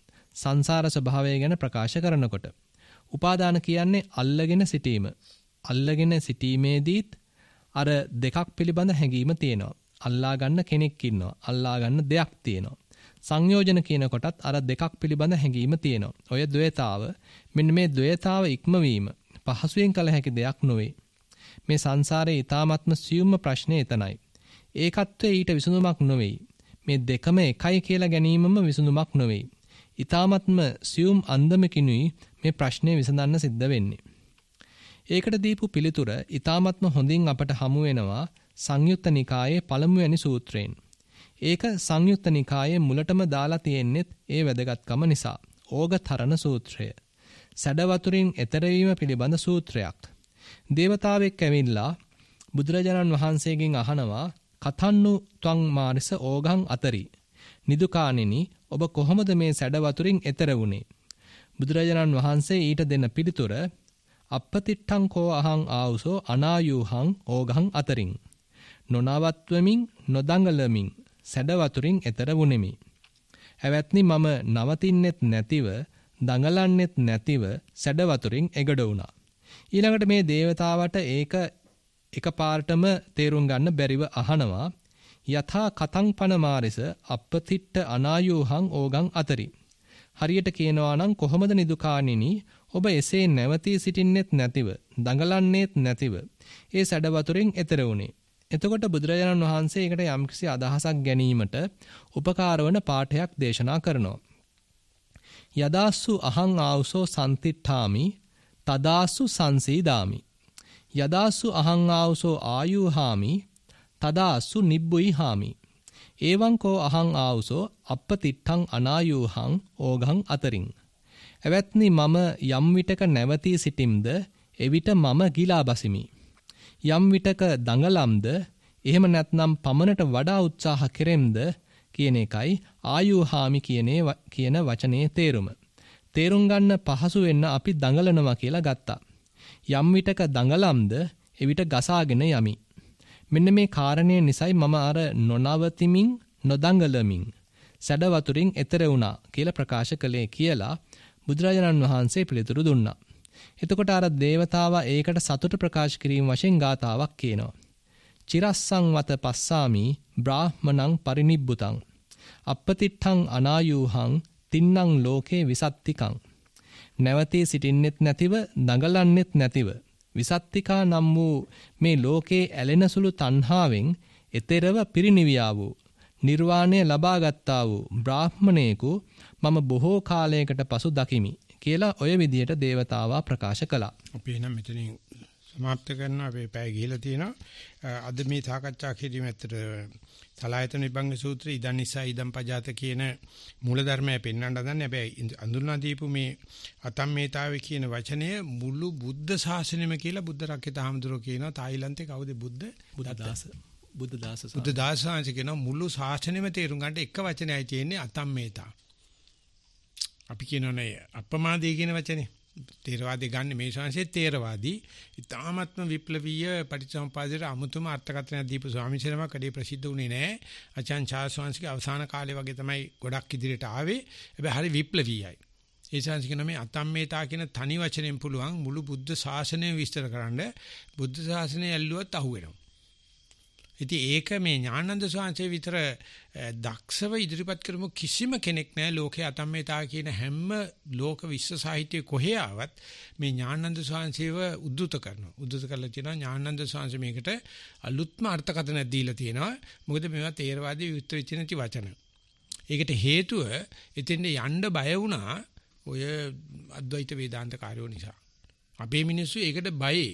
සංසාර ස්වභාවය ගැන ප්‍රකාශ කරනකොට. උපාදාන කියන්නේ අල්ලගෙන සිටීම. අල්ලගෙන සිටීමේදීත් අර දෙකක් පිළිබඳ හැඟීම තියෙනවා. අල්ලා ගන්න කෙනෙක් ඉන්නවා. අල්ලා ගන්න දෙයක් තියෙනවා. සංයෝජන කියන කොටත් අර දෙකක් පිළිබඳ හැඟීම තියෙනවා. ඔය द्वේතාව මෙන්න මේ द्वේතාව ඉක්මවීම පහසුවෙන් කළ හැකි දෙයක් නොවේ. මේ සංසාරයේ ඊ타ත්ම සියුම්ම ප්‍රශ්නේ එතනයි. ඒකත්වයේ ඊට විසඳුමක් නොවේ. මේ දෙකම එකයි කියලා ගැනීමම විසඳුමක් නොවේ. ඊ타මත්ම සියුම් අන්දමකිනුයි මේ ප්‍රශ්නේ විසඳන්න සිද්ධ වෙන්නේ. ඒකට දීපු පිළිතුර ඊ타මත්ම හොඳින් අපට හමු වෙනවා සංයුත්ත නිකායේ පළමුවැනි සූත්‍රයෙන්. ඒක සංයුත්ත නිකායේ මුලටම දාලා තියෙන්නේ ඒ වැදගත්කම නිසා. ඕගතරණ සූත්‍රය. සැඩ වතුරින් එතර වීම පිළිබඳ සූත්‍රයක්. දේවතාවෙක් ඇවිල්ලා බුදුරජාණන් වහන්සේගෙන් අහනවා කතන්නු ත්වං මාරිස ඕගං අතරි නිදුකාණෙනි ඔබ කොහොමද මේ සැඩ වතුරින් එතර වුනේ? බුදුරජාණන් වහන්සේ ඊට දෙන පිළිතුර අපපතිට්ඨං කෝ අහං ආවුසෝ අනායුහං ඕගහං අතරින් නොනවත්වමින් නොදඟලමින් සැඩ වතුරින් එතර වුනිමි. හැවැත්නි මම නවතින්නෙත් නැතිව දඟලන්නෙත් නැතිව සැඩ වතුරින් එගඩ වුණා. ඊළඟට මේ దేవතාවට ඒක එකපාරටම තේරුම් ගන්න බැරිව අහනවා යථා කතං පනමාරෙස අපපතිට්ට අනායෝහං ඕගං අතරි. හරියට කියනවා නම් කොහොමද නිදුකාණෙනි ඔබ එසේ නැවතී සිටින්නෙත් නැතිව දඟලන්නේත් නැතිව ඒ සැඩ වතුරින් එතර වුණේ. එතකොට බුදුරජාණන් වහන්සේ ඒකට යම්කිසි අදහසක් ගැනීමට උපකාරවන පාඨයක් දේශනා කරනවා. යදාස්සු අහං ආවුසෝ සම්තිට්ඨාමි තදාස්සු සංසීදාමි. යදාස්සු අහං ආවුසෝ ආයුහාමි තදාස්සු නිබ්බුයි හාමි. ඒවං කෝ අහං ආවුසෝ අප්පතිට්ඨං අනායූහං ඕඝං අතරින්. එවත්නි මම යම් විටක නැවතී සිටිම්ද එවිට මම ගිලා බසිමි. යම් විටක දඟලම්ද එහෙම නැත්නම් පමනට වඩා උත්සාහ කෙරෙම්ද කියන එකයි ආයුහාමි කියනේ කියන වචනේ තේරුම. තේරුම් ගන්න පහසු වෙන්න අපි දඟලනවා කියලා ගත්තා. යම් විටක දඟලම්ද එවිට ගසාගෙන යමි. මෙන්න මේ කාරණය නිසයි මම අර නොනවතිමින් නොදඟලමින් සැඩ වතුරින් එතර වුණා කියලා ප්‍රකාශ කළේ කියලා බුදුරජාණන් වහන්සේ පිළිතුරු දුන්නා. එතකොට අර දේවතාවා ඒකට සතුට ප්‍රකාශ කිරීම වශයෙන් ගාතාවක් කියනවා. චිරස්සං වත පස්සාමි බ්‍රාහ්මණං පරිනිබ්බුතං අපපතිට්ඨං අනායූහං තින්නං ලෝකේ විසත්තිකං නැවතී සිටින්නෙත් නැතිව දඟලන්නෙත් නැතිව විසත්තිකා නම් වූ මේ ලෝකේ ඇලෙන සුළු තණ්හාවෙන් එතරව පිරිනිවියා වූ නිර්වාණය ලබා ගත්තා වූ බ්‍රාහ්මණයෙකු මම බොහෝ කාලයකට පසු දකිමි කියලා ඔය විදියට දේවතාවා ප්‍රකාශ කළා. අපි එහෙනම් මෙතනින් සමාප්ත කරනවා අපේ පැය ගිහිලා තියෙනවා. අද මේ සාකච්ඡා කිරීම ඇත්තට සලායතන විභංග සූත්‍රය ඉදන් නිසා ඉදන් පජාත කියන මූල ධර්මය පෙන්වන්න හදන්නේ. හැබැයි අඳුල්නා දීපු මේ අතම්මේතාවේ කියන වචනය මුළු බුද්ධ ශාසනයම කියලා බුද්ධ රක්කිත හාමුදුරුවෝ කියනවා. තායිලන්තේ කවුද බුද්ධ? බුද්ධදාස. බුද්ධදාස. බුද්ධදාස සාංශ කියන මුළු ශාසනයම තේරුම් ගන්නට එක වචනයයි තියෙන්නේ අතම්මේතා. අපි කියනෝනේ අප්‍රමාදයේ කියන වචනේ. තේරවාදී ගන්න මේ ශාංශයේ තේරවාදී ඉතාමත්ම විප්ලවීය පටිච්චසමුපාදයට අමුතුම අර්ථකථනයක් දීපු ස්වාමීන් වහන්සේම කඩේ ප්‍රසිද්ධ වුණේ නැහැ. අචාන් ඡාස්වාංශික අවසාන කාලේ වගේ තමයි ගොඩක් ඉදිරියට ආවේ. හැබැයි හරි විප්ලවීයයි. ඒ ශාංශික නමේ අතම්මේතා කියන තනි වචනෙන් පුළුවන් මුළු බුද්ධ ශාසනය විස්තර කරන්න බුද්ධ ශාසනය ඇල්ලුවත් අහුවෙනවා. ඉතින් ඒක මේ ඥානන්ද සාංශේ විතර දක්ෂව ඉදිරිපත් කරමු කිසිම කෙනෙක් නැහැ ලෝකේ අතම්මේතාව කියන හැම ලෝක විශ්ව සාහිත්‍යයේ කොහේ ආවත් මේ ඥානන්ද සාංශේව උද්දුත කරනවා. උද්දුත කරලා කියනවා ඥානන්ද සාංශ මේකට අලුත්ම අර්ථකථනක් දීලා තියෙනවා. මොකද මේවා තේරවාදී විවුර්ත වෙච්ච නැති වචන. ඒකට හේතුව එතෙන්ද යන්න බය වුණා ඔය අද්වෛත වේදාන්ත කාර්යෝ නිසා. අපේ මිනිස්සු ඒකට බයයි.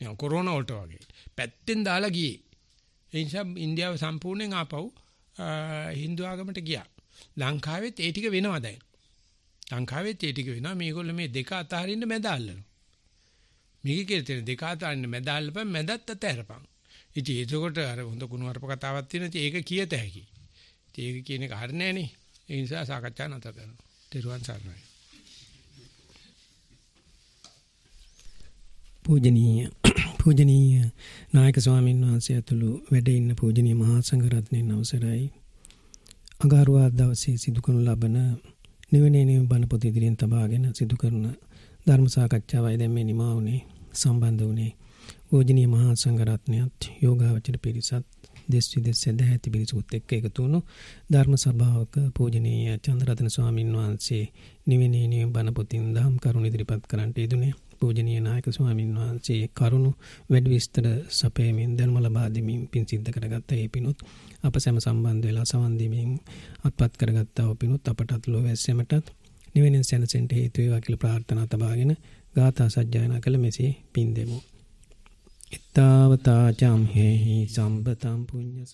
නේ කොරෝනා වලට වගේ. පැත්තෙන් දාලා ගියේ. ඒ නිසා ඉන්දියාව සම්පූර්ණයෙන් ආපහු Hindu ආගමට ගියා. ලංකාවෙත් ඒ ටික වෙනවා දැන්. ලංකාවෙත් ඒ ටික වෙනවා. මේගොල්ලෝ මේ දෙක අතහරින්න මැද අල්ලනවා. මේක කියලා තියෙන දෙක අතරින් මැද අල්ලපන් මැදත් අතහැරපන්. ඉතින් ඒකකොට අර හොඳ කුණුවarp කතාවක් තියෙනවා. ඉතින් ඒක කියත හැකි. ඉතින් ඒක කියන එක හරියන්නේ නැහැ නේ. ඒ නිසා සාකච්ඡා නැතර කරනවා. තෙරුවන් සරණයි. පූජනීය පූජනීය නායක ස්වාමීන් වහන්සේ ඇතුළු වැඩ ඉන්න පූජනීය මහා සංඝරත්නයන් අවසරයි අගාරුවාද දවසේ සිදු කරනු ලබන නිවනේ නිවන බණ පොත ඉදිරියෙන් තබාගෙන සිදු කරන ධර්ම සාකච්ඡාවයි දැන් මේ නිමා වුනේ සම්බන්ධ වුනේ පූජනීය මහා සංඝරත්නයත් යෝගාවචර පිරිසත් දෙස් විදෙස් සඳහා ඇති පිරිසුත් එක්ක එකතු වුණු ධර්ම සභාවක පූජනීය චන්ද්‍රරත්න ස්වාමින් වහන්සේ නිවනේ නිවන බණ පොතින් දහම් කරුණ ඉදිරිපත් කරන්නට යෙදුනේ පූජනීය නායක ස්වාමින් වහන්සේ කරුණු වැඩි විස්තර සපයමින් දැනුම ලබා දෙමින් පින් සිද්ධ කරගත්ත ඒ පිනුත් අප සැම සම්බන්ධ වෙලා සවන් දීමින් අත්පත් කරගත්තා වූ පිනුත් අපටත් ලෝ වැස්සෙමටත් නිවෙනින් සැනසෙන්ට හේතු වේවා කියලා ප්‍රාර්ථනා තබාගෙන ගාථා සජ්ජායනා කළ මෙසේ පින් දෙමු. ittavata camhehi sambataṃ puñña